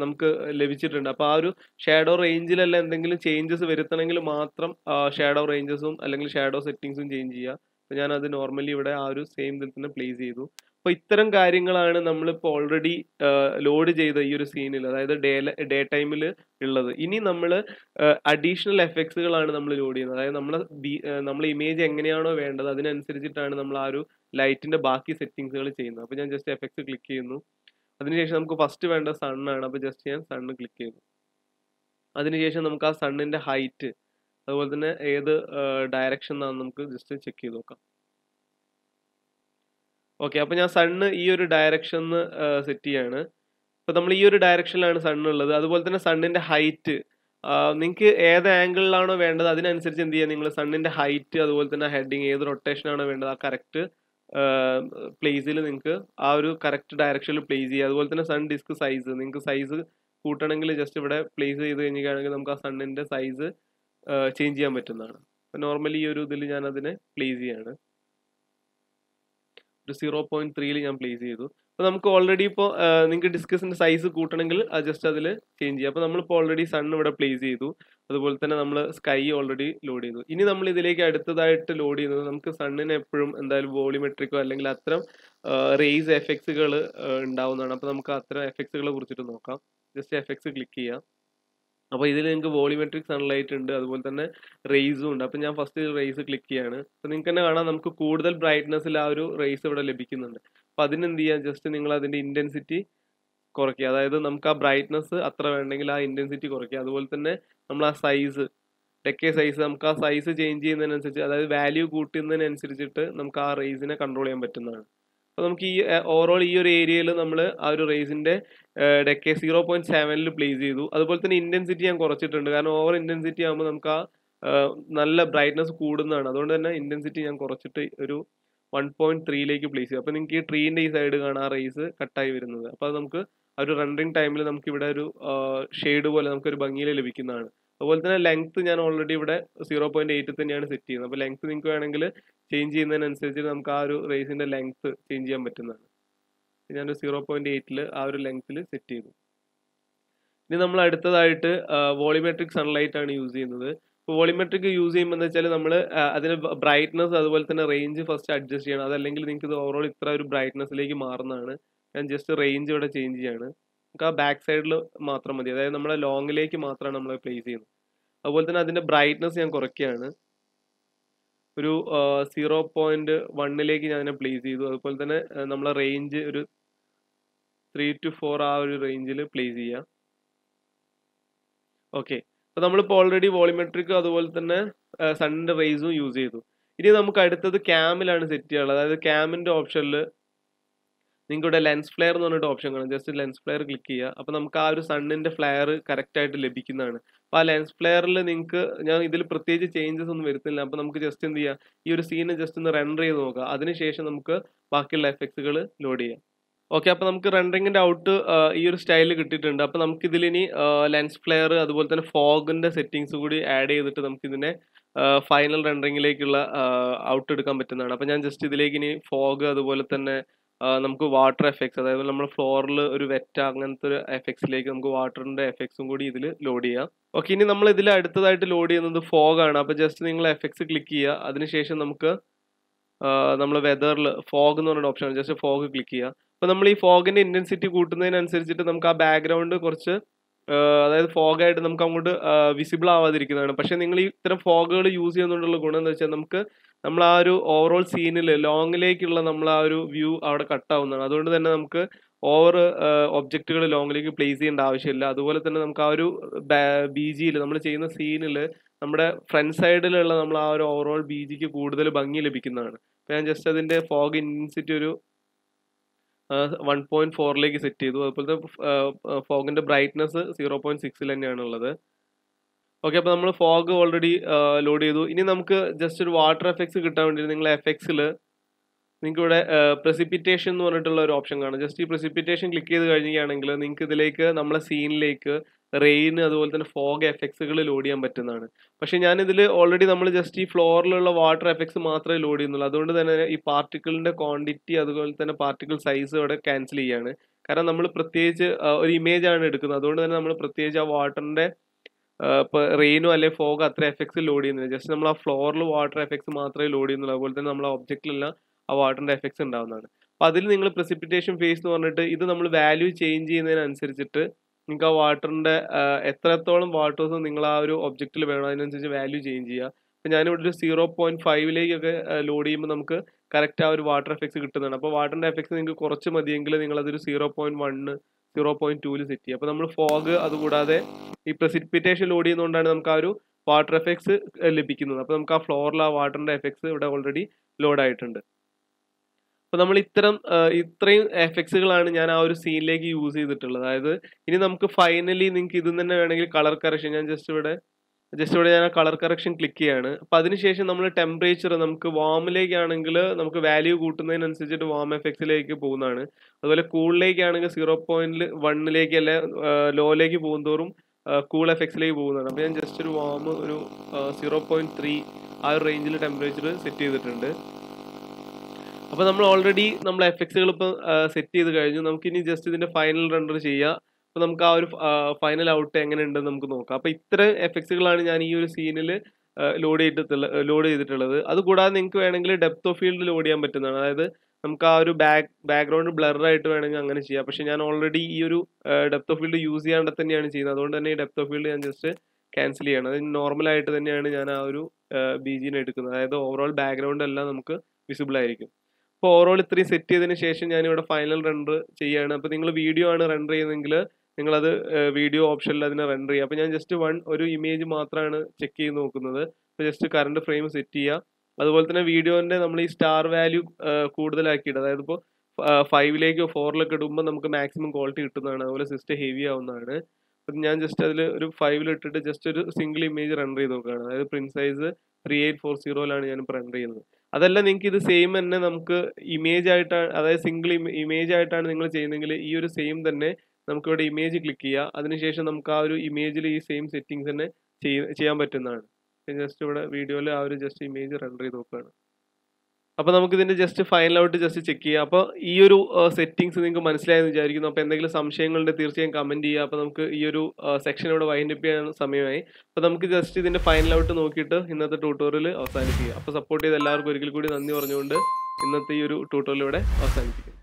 നമുക്ക് ലഭിച്ചിട്ടുണ്ട് അപ്പോൾ ആ ഒരു ഷാഡോ റേഞ്ചിലല്ല എന്തെങ്കിലും ചേഞ്ചസ് വരുത്തണമെങ്കിൽ മാത്രം ഷാഡോ റേഞ്ചസും അല്ലെങ്കിൽ ഷാഡോ സെറ്റിങ്സും ചേഞ്ച് ചെയ്യുക അപ്പോൾ ഞാൻ അത് നോർമലി ഇവിടെ ആ ഒരു സെയിം ഇതിൽ തന്നെ പ്ലേസ് ചെയ്തു അപ്പോൾ ഇത്തരം കാര്യങ്ങളാണ് നമ്മളിപ്പോൾ ഓൾറെഡി ലോഡ് ചെയ്ത ഈ ഒരു സീനിൽ അതായത് ഡേ ഡേ ടൈമിൽ ഉള്ളത് ഇനി നമ്മൾ അഡീഷണൽ എഫക്ട്സുകളാണ് നമ്മൾ ലോഡ് ചെയ്യുന്നത് അതായത് നമ്മളെ നമ്മൾ ഇമേജ് എങ്ങനെയാണോ വേണ്ടത് അതിനനുസരിച്ചിട്ടാണ് നമ്മൾ ആ ഒരു ലൈറ്റിൻ്റെ ബാക്കി സെറ്റിങ്സുകൾ ചെയ്യുന്നത് അപ്പോൾ ഞാൻ ജസ്റ്റ് എഫക്ട്സ് ക്ലിക്ക് ചെയ്യുന്നു അതിനുശേഷം നമുക്ക് ഫസ്റ്റ് വേണ്ട സണ്ണാണ് അപ്പോൾ ജസ്റ്റ് ഞാൻ സണ്ണ് ക്ലിക്ക് ചെയ്യുന്നു അതിനുശേഷം നമുക്ക് ആ സണ്ണിൻ്റെ ഹൈറ്റ് അതുപോലെ തന്നെ ഏത് ഡയറക്ഷൻ എന്നാണ് നമുക്ക് ജസ്റ്റ് ചെക്ക് ചെയ്ത് നോക്കാം ഓക്കെ അപ്പോൾ ഞാൻ സണ്ണ് ഈ ഒരു ഡയറക്ഷൻ സെറ്റ് ചെയ്യാണ് അപ്പോൾ നമ്മൾ ഈ ഒരു ഡയറക്ഷനിലാണ് സണ്ണുള്ളത് അതുപോലെ തന്നെ സണ്ണിൻ്റെ ഹൈറ്റ് നിങ്ങൾക്ക് ഏത് ആംഗിളിലാണോ വേണ്ടത് അതിനനുസരിച്ച് എന്ത് ചെയ്യുക നിങ്ങൾ സണ്ണിൻ്റെ ഹൈറ്റ് അതുപോലെ തന്നെ ഹെഡിങ് ഏത് റൊട്ടേഷനാണോ വേണ്ടത് ആ കറക്റ്റ് പ്ലേസിൽ നിങ്ങൾക്ക് ആ ഒരു കറക്റ്റ് ഡയറക്ഷനിൽ പ്ലേസ് ചെയ്യുക അതുപോലെ തന്നെ സൺ ഡിസ്ക് സൈസ് നിങ്ങൾക്ക് സൈസ് കൂട്ടണമെങ്കിൽ ജസ്റ്റ് ഇവിടെ പ്ലേസ് ചെയ്ത് കഴിഞ്ഞാണെങ്കിൽ നമുക്ക് ആ സണ്ണിൻ്റെ സൈസ് ചേഞ്ച് ചെയ്യാൻ പറ്റുന്നതാണ് അപ്പോൾ നോർമലി ഈ ഒരു ഇതിൽ ഞാൻ അതിനെ പ്ലേസ് ചെയ്യാണ് ഒരു സീറോ പോയിൻറ്റ് ത്രീയിൽ ഞാൻ പ്ലേസ് ചെയ്തു അപ്പോൾ നമുക്ക് ഓൾറെഡി ഇപ്പോൾ നിങ്ങൾക്ക് ഡിസ്കസിൻ്റെ സൈസ് കൂട്ടണമെങ്കിൽ ജസ്റ്റ് അതിൽ ചേഞ്ച് ചെയ്യാം അപ്പോൾ നമ്മളിപ്പോൾ ഓൾറെഡി സൺ ഇവിടെ പ്ലേസ് ചെയ്തു അതുപോലെ തന്നെ നമ്മൾ സ്കൈ ഓൾറെഡി ലോഡ് ചെയ്തു ഇനി നമ്മൾ ഇതിലേക്ക് അടുത്തതായിട്ട് ലോഡ് ചെയ്യുന്നത് നമുക്ക് സണ്ണിന് എപ്പോഴും എന്തായാലും വോളിമെട്രിക്കോ അല്ലെങ്കിൽ അത്തരം റേസ് എഫക്ട്സുകൾ ഉണ്ടാവുന്നതാണ് അപ്പോൾ നമുക്ക് അത്തരം എഫക്ട്സുകളെ കുറിച്ചിട്ട് നോക്കാം ജസ്റ്റ് എഫക്ട്സ് ക്ലിക്ക് ചെയ്യാം അപ്പോൾ ഇതിൽ നിങ്ങൾക്ക് വോളിമെട്രിക് സൺലൈറ്റ് ഉണ്ട് അതുപോലെ തന്നെ റേസും ഉണ്ട് അപ്പോൾ ഞാൻ ഫസ്റ്റ് റേസ് ക്ലിക്ക് ചെയ്യാണ് അപ്പോൾ നിങ്ങൾക്ക് തന്നെ കാണാം നമുക്ക് കൂടുതൽ ബ്രൈറ്റ്നസ്സിൽ ആ ഒരു റേസ് ഇവിടെ ലഭിക്കുന്നുണ്ട് അപ്പോൾ അതിനെന്ത് ചെയ്യാം ജസ്റ്റ് നിങ്ങൾ അതിൻ്റെ ഇൻറ്റൻസിറ്റി കുറയ്ക്കുക അതായത് നമുക്ക് ആ ബ്രൈറ്റ്നസ് അത്ര വേണ്ടെങ്കിൽ ആ ഇൻറ്റൻസിറ്റി കുറയ്ക്കുക അതുപോലെ തന്നെ നമ്മൾ ആ സൈസ് ടെക്കേ സൈസ് നമുക്ക് ആ സൈസ് ചേഞ്ച് ചെയ്യുന്നതിനനുസരിച്ച് അതായത് വാല്യൂ കൂട്ടുന്നതിനനുസരിച്ചിട്ട് നമുക്ക് ആ റേസിനെ കൺട്രോൾ ചെയ്യാൻ പറ്റുന്നതാണ് അപ്പോൾ നമുക്ക് ഈ ഓവറോൾ ഈ ഒരു ഏരിയയിൽ നമ്മൾ ആ ഒരു റേസിൻ്റെ ഡെക്കെ സീറോ പോയിന്റ് സെവനിൽ പ്ലേസ് ചെയ്തു അതുപോലെ തന്നെ ഇന്റൻസിറ്റി ഞാൻ കുറച്ചിട്ടുണ്ട് കാരണം ഓവർ ഇന്റൻസിറ്റി ആകുമ്പോൾ നമുക്ക് ആ നല്ല ബ്രൈറ്റ്നസ് കൂടുന്നതാണ് അതുകൊണ്ട് തന്നെ ഇന്റൻസിറ്റി ഞാൻ കുറച്ചിട്ട് ഒരു വൺ പോയിന്റ് ത്രീയിലേക്ക് പ്ലേസ് ചെയ്തു അപ്പോൾ നിങ്ങൾക്ക് ഈ ട്രീൻ്റെ ഈ സൈഡ് കാണാൻ റേസ് കട്ടായി വരുന്നത് അപ്പോൾ അത് നമുക്ക് ആ ഒരു റണ്ണിങ് ടൈമിൽ നമുക്ക് ഇവിടെ ഒരു ഷെയ്ഡ് പോലെ നമുക്കൊരു ഭംഗിയിൽ ലഭിക്കുന്നതാണ് അതുപോലെ തന്നെ ലെങ്ത് ഞാൻ ഓൾറെഡി ഇവിടെ സീറോ പോയിന്റ് എയ്റ്റ് തന്നെയാണ് സെറ്റ് ചെയ്യുന്നത് അപ്പോൾ ലെങ്ത് നിങ്ങൾക്ക് വേണമെങ്കിൽ ചേഞ്ച് ചെയ്യുന്നതിനനുസരിച്ച് നമുക്ക് ആ ഒരു റേസിന്റെ ലെങ്ത് ചേഞ്ച് ചെയ്യാൻ പറ്റുന്നതാണ് ഒരു സീറോ പോയിന്റ് എയ്റ്റിൽ ആ ഒരു ലെങ്ത്തിൽ സെറ്റ് ചെയ്തു ഇനി നമ്മൾ അടുത്തതായിട്ട് വോളിമെട്രിക് സൺലൈറ്റ് ആണ് യൂസ് ചെയ്യുന്നത് ഇപ്പോൾ വോളിമെട്രിക് യൂസ് ചെയ്യുമ്പോൾ എന്ന് വെച്ചാൽ നമ്മൾ അതിന് ബ്രൈറ്റ്നസ് അതുപോലെ തന്നെ റേഞ്ച് ഫസ്റ്റ് അഡ്ജസ്റ്റ് ചെയ്യണം അതല്ലെങ്കിൽ നിങ്ങൾക്ക് ഇത് ഓവറോൾ ഇത്ര ഒരു ബ്രൈറ്റ്നസ്സിലേക്ക് മാറുന്നതാണ് ഞാൻ ജസ്റ്റ് റേഞ്ച് ഇവിടെ ചേഞ്ച് ചെയ്യാണ് നമുക്ക് ആ ബാക്ക് സൈഡിൽ മാത്രം മതി അതായത് നമ്മളെ ലോങ്ങിലേക്ക് മാത്രമാണ് നമ്മൾ പ്ലേസ് ചെയ്യുന്നത് അതുപോലെ തന്നെ അതിൻ്റെ ബ്രൈറ്റ്നസ് ഞാൻ കുറയ്ക്കുകയാണ് ഒരു സീറോ പോയിന്റ് വണ്ണിലേക്ക് ഞാൻ അതിനെ പ്ലേസ് ചെയ്തു അതുപോലെ തന്നെ നമ്മളെ റേഞ്ച് ഒരു ത്രീ ടു ഫോർ ആ ഒരു റേഞ്ചിൽ പ്ലേസ് ചെയ്യാം ഓക്കെ അപ്പോൾ നമ്മളിപ്പോൾ ഓൾറെഡി വോളിമെട്രിക് അതുപോലെ തന്നെ സണ്ണിൻ്റെ റേസും യൂസ് ചെയ്തു ഇനി നമുക്ക് അടുത്തത് ക്യാമിലാണ് സെറ്റ് ചെയ്യാനുള്ളത് അതായത് ക്യാമിൻ്റെ ഓപ്ഷനിൽ നിങ്ങൾക്ക് ഇവിടെ ലെൻസ് ഫ്ലെയർ എന്ന് പറഞ്ഞിട്ട് ഓപ്ഷൻ കാണാം ജസ്റ്റ് ലെൻസ് ഫ്ലെയർ ക്ലിക്ക് ചെയ്യുക അപ്പോൾ നമുക്ക് ആ ഒരു സണ്ണിൻ്റെ ഫ്ലെയർ കറക്റ്റായിട്ട് ലഭിക്കുന്നതാണ് അപ്പൊ ആ ലെൻസ് പ്ലെയറിൽ നിങ്ങൾക്ക് ഞാൻ ഇതിൽ പ്രത്യേകിച്ച് ചേഞ്ചസ് ഒന്നും വരുത്തില്ല അപ്പോൾ നമുക്ക് ജസ്റ്റ് എന്ത് ചെയ്യാം ഈ ഒരു സീന് ജസ്റ്റ് ഒന്ന് റെൻഡർ ചെയ്ത് നോക്കാം അതിനുശേഷം നമുക്ക് ബാക്കിയുള്ള എഫക്ട്സുകൾ ലോഡ് ചെയ്യാം ഓക്കെ അപ്പോൾ നമുക്ക് റെൻഡറിങ്ങിന്റെ ഔട്ട് ഈ ഒരു സ്റ്റൈൽ കിട്ടിയിട്ടുണ്ട് അപ്പോൾ ഇനി ലെൻസ് ഫ്ലെയർ അതുപോലെ തന്നെ ഫോഗിന്റെ സെറ്റിങ്സ് കൂടി ആഡ് ചെയ്തിട്ട് നമുക്കിതിനെ ഫൈനൽ റെൻഡറിങ്ങിലേക്കുള്ള ഔട്ട് എടുക്കാൻ പറ്റുന്നതാണ് അപ്പോൾ ഞാൻ ജസ്റ്റ് ഇതിലേക്ക് ഇനി ഫോഗ് അതുപോലെ തന്നെ നമുക്ക് വാട്ടർ എഫക്ട്സ് അതായത് നമ്മൾ ഫ്ലോറിൽ ഒരു വെറ്റ അങ്ങനത്തെ ഒരു എഫക്ട്സിലേക്ക് നമുക്ക് വാട്ടറിന്റെ എഫക്ട്സും കൂടി ഇതിൽ ലോഡ് ചെയ്യാം ഓക്കെ ഇനി നമ്മൾ ഇതിൽ അടുത്തതായിട്ട് ലോഡ് ചെയ്യുന്നത് ഫോഗ് ആണ് അപ്പോൾ ജസ്റ്റ് നിങ്ങൾ എഫ് ക്ലിക്ക് ചെയ്യുക അതിനുശേഷം നമുക്ക് നമ്മൾ വെതറിൽ ഫോഗ് എന്ന് പറഞ്ഞ ആണ് ജസ്റ്റ് ഫോഗ് ക്ലിക്ക് ചെയ്യുക അപ്പോൾ നമ്മൾ ഈ ഫോഗിൻ്റെ ഇൻറ്റൻസിറ്റി കൂട്ടുന്നതിനനുസരിച്ചിട്ട് നമുക്ക് ആ ബാക്ക്ഗ്രൗണ്ട് കുറച്ച് അതായത് ഫോഗായിട്ട് നമുക്ക് അങ്ങോട്ട് വിസിബിൾ ആവാതിരിക്കുന്നതാണ് പക്ഷേ നിങ്ങൾ ഈ ഇത്തരം ഫോഗുകൾ യൂസ് ചെയ്യുന്നതുകൊണ്ടുള്ള ഗുണം എന്ന് വെച്ചാൽ നമുക്ക് നമ്മൾ ആ ഒരു ഓവറോൾ സീനിൽ ലോങ്ങിലേക്കുള്ള നമ്മൾ ആ ഒരു വ്യൂ അവിടെ കട്ട് ആവുന്നതാണ് അതുകൊണ്ട് തന്നെ നമുക്ക് ഓവർ ഒബ്ജക്റ്റുകൾ ലോങ്ങിലേക്ക് പ്ലേസ് ചെയ്യേണ്ട ആവശ്യമില്ല അതുപോലെ തന്നെ നമുക്ക് ആ ഒരു ബി ജിയിൽ നമ്മൾ ചെയ്യുന്ന സീനിൽ നമ്മുടെ ഫ്രണ്ട് സൈഡിലുള്ള നമ്മൾ ആ ഒരു ഓവറോൾ ബി ജിക്ക് കൂടുതൽ ഭംഗി ലഭിക്കുന്നതാണ് അപ്പോൾ ഞാൻ ജസ്റ്റ് അതിൻ്റെ ഫോഗ് ഇൻസിറ്റി ഒരു വൺ പോയിൻറ്റ് ഫോറിലേക്ക് സെറ്റ് ചെയ്തു അതുപോലെ ഫോഗിൻ്റെ ബ്രൈറ്റ്നസ് സീറോ പോയിൻറ്റ് സിക്സിൽ തന്നെയാണുള്ളത് ഓക്കെ അപ്പോൾ നമ്മൾ ഫോഗ് ഓൾറെഡി ലോഡ് ചെയ്തു ഇനി നമുക്ക് ജസ്റ്റ് ഒരു വാട്ടർ എഫക്ട്സ് കിട്ടാൻ വേണ്ടി നിങ്ങൾ എഫക്ട്സിൽ നിങ്ങൾക്ക് ഇവിടെ പ്രസിപ്പിറ്റേഷൻ എന്ന് പറഞ്ഞിട്ടുള്ള ഒരു ഓപ്ഷൻ കാണും ജസ്റ്റ് ഈ പ്രസിപ്പിറ്റേഷൻ ക്ലിക്ക് ചെയ്ത് കഴിഞ്ഞാണെങ്കിൽ നിങ്ങൾക്ക് ഇതിലേക്ക് നമ്മളെ സീനിലേക്ക് റെയിൻ അതുപോലെ തന്നെ ഫോഗ് എഫക്ട്സുകൾ ലോഡ് ചെയ്യാൻ പറ്റുന്നതാണ് പക്ഷേ ഞാനിതിൽ ഓൾറെഡി നമ്മൾ ജസ്റ്റ് ഈ ഫ്ലോറിലുള്ള വാട്ടർ എഫക്ട്സ് മാത്രമേ ലോഡ് ചെയ്യുന്നുള്ളൂ അതുകൊണ്ട് തന്നെ ഈ പാർട്ടിക്കിളിൻ്റെ ക്വാണ്ടിറ്റി അതുപോലെ തന്നെ പാർട്ടിക്കിൾ സൈസ് ഇവിടെ ക്യാൻസൽ ചെയ്യാണ് കാരണം നമ്മൾ പ്രത്യേകിച്ച് ഒരു ഇമേജ് ആണ് എടുക്കുന്നത് അതുകൊണ്ട് തന്നെ നമ്മൾ പ്രത്യേകിച്ച് ആ വാട്ടറിൻ്റെ ഇപ്പൊ റെയിനോ അല്ലെ ഫോഗ് അത്ര എഫക്ട്സ് ലോഡ് ചെയ്യുന്നില്ല ജസ്റ്റ് നമ്മൾ ആ ഫ്ലോറിൽ വാട്ടർ എഫക്ട്സ് മാത്രമേ ലോഡ് ചെയ്യുന്നുള്ളൂ അതുപോലെ തന്നെ നമ്മൾ ഒബ്ജക്റ്റിലെല്ലാം ആ വാട്ടറിന്റെ എഫക്ട്സ് ഉണ്ടാവുന്നതാണ് അപ്പോൾ അതിൽ നിങ്ങൾ പ്രസിപ്പിറ്റേഷൻ ഫേസ് എന്ന് പറഞ്ഞിട്ട് ഇത് നമ്മൾ വാല്യൂ ചേഞ്ച് ചെയ്യുന്നതിനനുസരിച്ചിട്ട് നിങ്ങൾക്ക് ആ വാട്ടറിന്റെ എത്രത്തോളം വാട്ടേഴ്സ് നിങ്ങൾ ആ ഒരു ഒബ്ജക്റ്റിൽ വേണം അതിനനുസരിച്ച് വാല്യൂ ചേഞ്ച് ചെയ്യുക അപ്പൊ ഞാനിവിടെ ഒരു സീറോ പോയിന്റ് ഫൈവിലേക്കൊക്കെ ലോഡ് ചെയ്യുമ്പോൾ നമുക്ക് കറക്റ്റ് ആ ഒരു വാട്ടർ എഫക്ട്സ് കിട്ടുന്നതാണ് അപ്പോൾ വാട്ടറിന്റെ എഫക്ട്സ് നിങ്ങൾക്ക് കുറച്ച് മതിയെങ്കിൽ അതൊരു zero point one zero point ടൂല് സെറ്റ് ചെയ്യും അപ്പോൾ നമ്മൾ ഫോഗ് അതുകൂടാതെ ഈ പ്രസിപ്പിറ്റേഷൻ ലോഡ് ചെയ്യുന്നതുകൊണ്ടാണ് നമുക്ക് ആ ഒരു വാട്ടർ എഫക്ട്സ് ലഭിക്കുന്നത് അപ്പോൾ നമുക്ക് ആ ഫ്ലോറിൽ ആ വാട്ടറിൻ്റെ എഫക്ട്സ് ഇവിടെ ഓൾറെഡി ലോഡ് ആയിട്ടുണ്ട് അപ്പോൾ നമ്മൾ ഇത്തരം ഇത്രയും എഫക്ട്സുകളാണ് ഞാൻ ആ ഒരു സീനിലേക്ക് യൂസ് ചെയ്തിട്ടുള്ളത് അതായത് ഇനി നമുക്ക് ഫൈനലി നിങ്ങൾക്ക് ഇതും തന്നെ വേണമെങ്കിൽ കളർ കറക്ഷൻ ഞാൻ ജസ്റ്റ് ഇവിടെ ജസ്റ്റ് ഇവിടെ ഞാൻ കളർ കറക്ഷൻ ക്ലിക്ക് ചെയ്യാണ് അപ്പോൾ അതിനുശേഷം നമ്മൾ ടെമ്പറേച്ചർ നമുക്ക് വാമിലേക്കാണെങ്കിൽ നമുക്ക് വാല്യൂ കൂട്ടുന്നതിനനുസരിച്ചിട്ട് വാം എഫക്ട്സിലേക്ക് പോകുന്നതാണ് അതുപോലെ കൂളിലേക്കാണെങ്കിൽ സീറോ പോയിന്റ് വണ്ണിലേക്ക് അല്ലെ ലോയിലേക്ക് പോകുന്നതോറും കൂൾ എഫക്ട്സിലേക്ക് പോകുന്നതാണ് അപ്പോൾ ഞാൻ ജസ്റ്റ് ഒരു വാം ഒരു സീറോ പോയിന്റ് ത്രീ ആ ഒരു റേഞ്ചിൽ ടെമ്പറേച്ചർ സെറ്റ് ചെയ്തിട്ടുണ്ട് അപ്പോൾ നമ്മൾ ഓൾറെഡി നമ്മൾ എഫക്ട്സുകൾ ഇപ്പോൾ സെറ്റ് ചെയ്ത് കഴിഞ്ഞു നമുക്കിനി ജസ്റ്റ് ഇതിൻ്റെ ഫൈനൽ റെൻഡർ ചെയ്യാം അപ്പോൾ നമുക്ക് ആ ഒരു ഫൈനൽ ഔട്ട് എങ്ങനെ ഉണ്ടെന്ന് നമുക്ക് നോക്കാം അപ്പോൾ ഇത്ര എഫക്ട്സുകളാണ് ഞാൻ ഈ ഒരു സീനിൽ ലോഡ് ചെയ്തിട്ടുള്ള ലോഡ് ചെയ്തിട്ടുള്ളത് അതുകൂടാതെ നിങ്ങൾക്ക് വേണമെങ്കിൽ ഡെപ്ത് ഓഫ് ഫീൽഡ് ലോഡ് ചെയ്യാൻ പറ്റുന്നതാണ് അതായത് നമുക്ക് ആ ഒരു ബാക്ക് ബാക്ക്ഗ്രൗണ്ട് ബ്ലറായിട്ട് വേണമെങ്കിൽ അങ്ങനെ ചെയ്യാം പക്ഷേ ഞാൻ ഓൾറെഡി ഈ ഒരു ഡെപ്ത് ഓഫ് ഫീൽഡ് യൂസ് ചെയ്യാണ്ട് തന്നെയാണ് ചെയ്യുന്നത് അതുകൊണ്ട് തന്നെ ഈ ഡെപ്ത് ഓഫ് ഫീൽഡ് ഞാൻ ജസ്റ്റ് ക്യാൻസൽ ചെയ്യണം അത് നോർമലായിട്ട് തന്നെയാണ് ഞാൻ ആ ഒരു ബി ജിനെ എടുക്കുന്നത് അതായത് ഓവറോൾ ബാക്ക്ഗ്രൗണ്ട് എല്ലാം നമുക്ക് വിസിബിൾ ആയിരിക്കും അപ്പോൾ ഓവറോൾ ഇത്രയും സെറ്റ് ചെയ്തതിന് ശേഷം ഞാനിവിടെ ഫൈനൽ റണ്ടർ ചെയ്യുകയാണ് അപ്പോൾ നിങ്ങൾ വീഡിയോ ആണ് റണ്ടർ ചെയ്യുന്നതെങ്കിൽ നിങ്ങളത് വീഡിയോ ഓപ്ഷനിൽ അതിനെ റെൻഡർ ചെയ്യുക അപ്പോൾ ഞാൻ ജസ്റ്റ് വൺ ഒരു ഇമേജ് മാത്രമാണ് ചെക്ക് ചെയ്ത് നോക്കുന്നത് അപ്പോൾ ജസ്റ്റ് കറണ്ട് ഫ്രെയിം സെറ്റ് ചെയ്യുക അതുപോലെ തന്നെ വീഡിയോൻ്റെ നമ്മൾ ഈ സ്റ്റാർ വാല്യൂ കൂടുതലാക്കിയിട്ട് അതായത് ഇപ്പോൾ ഫൈവിലേക്കോ ഫോറിലൊക്കെ ഇടുമ്പോൾ നമുക്ക് മാക്സിമം ക്വാളിറ്റി കിട്ടുന്നതാണ് അതുപോലെ സിസ്റ്റം ഹെവി ആവുന്നതാണ് അപ്പം ഞാൻ ജസ്റ്റ് അതിൽ ഒരു ഇട്ടിട്ട് ജസ്റ്റ് ഒരു സിംഗിൾ ഇമേജ് റൺ ചെയ്ത് നോക്കുകയാണ് അതായത് print size three eight four സീറോയിലാണ് ഇപ്പോൾ റൺ ചെയ്യുന്നത് അതല്ല നിങ്ങൾക്ക് ഇത് സെയിം തന്നെ നമുക്ക് ഇമേജ് ആയിട്ടാണ് അതായത് സിംഗിൾ ഇമേജ് ആയിട്ടാണ് നിങ്ങൾ ചെയ്യുന്നതെങ്കിൽ ഈ ഒരു സെയിം തന്നെ നമുക്കിവിടെ ഇമേജ് ക്ലിക്ക് ചെയ്യുക അതിനുശേഷം നമുക്ക് ആ ഒരു ഇമേജിൽ ഈ സെയിം സെറ്റിങ്സ് തന്നെ ചെയ്യാൻ പറ്റുന്നതാണ് ജസ്റ്റ് ഇവിടെ വീഡിയോയിൽ ആ ഒരു ജസ്റ്റ് ഇമേജ് റെൻഡർ ചെയ്ത് നോക്കുകയാണ് അപ്പോൾ നമുക്ക് ഇതിൻ്റെ just final out just check ചെയ്യാം അപ്പോൾ ഈ ഒരു സെറ്റിങ്സ് നിങ്ങൾക്ക് മനസ്സിലായെന്ന് വിചാരിക്കുന്നു അപ്പോൾ എന്തെങ്കിലും സംശയങ്ങളുണ്ട് തീർച്ചയായും കമൻറ്റ് ചെയ്യുക അപ്പോൾ നമുക്ക് ഈ ഒരു സെക്ഷൻ ഇവിടെ വൈൻഡപ്പ് ചെയ്യാൻ സമയമായി അപ്പോൾ നമുക്ക് ജസ്റ്റ് ഇതിൻ്റെ ഔട്ട് നോക്കിയിട്ട് ഇന്നത്തെ ട്യൂട്ടോറിയൽ അവസാനിപ്പിക്കുക അപ്പോൾ സപ്പോർട്ട് ചെയ്ത എല്ലാവർക്കും ഒരിക്കൽ കൂടി നന്ദി പറഞ്ഞുകൊണ്ട് ഇന്നത്തെ ഈ ഒരു ട്യൂട്ടോറിയൽ ഇവിടെ അവസാനിപ്പിക്കും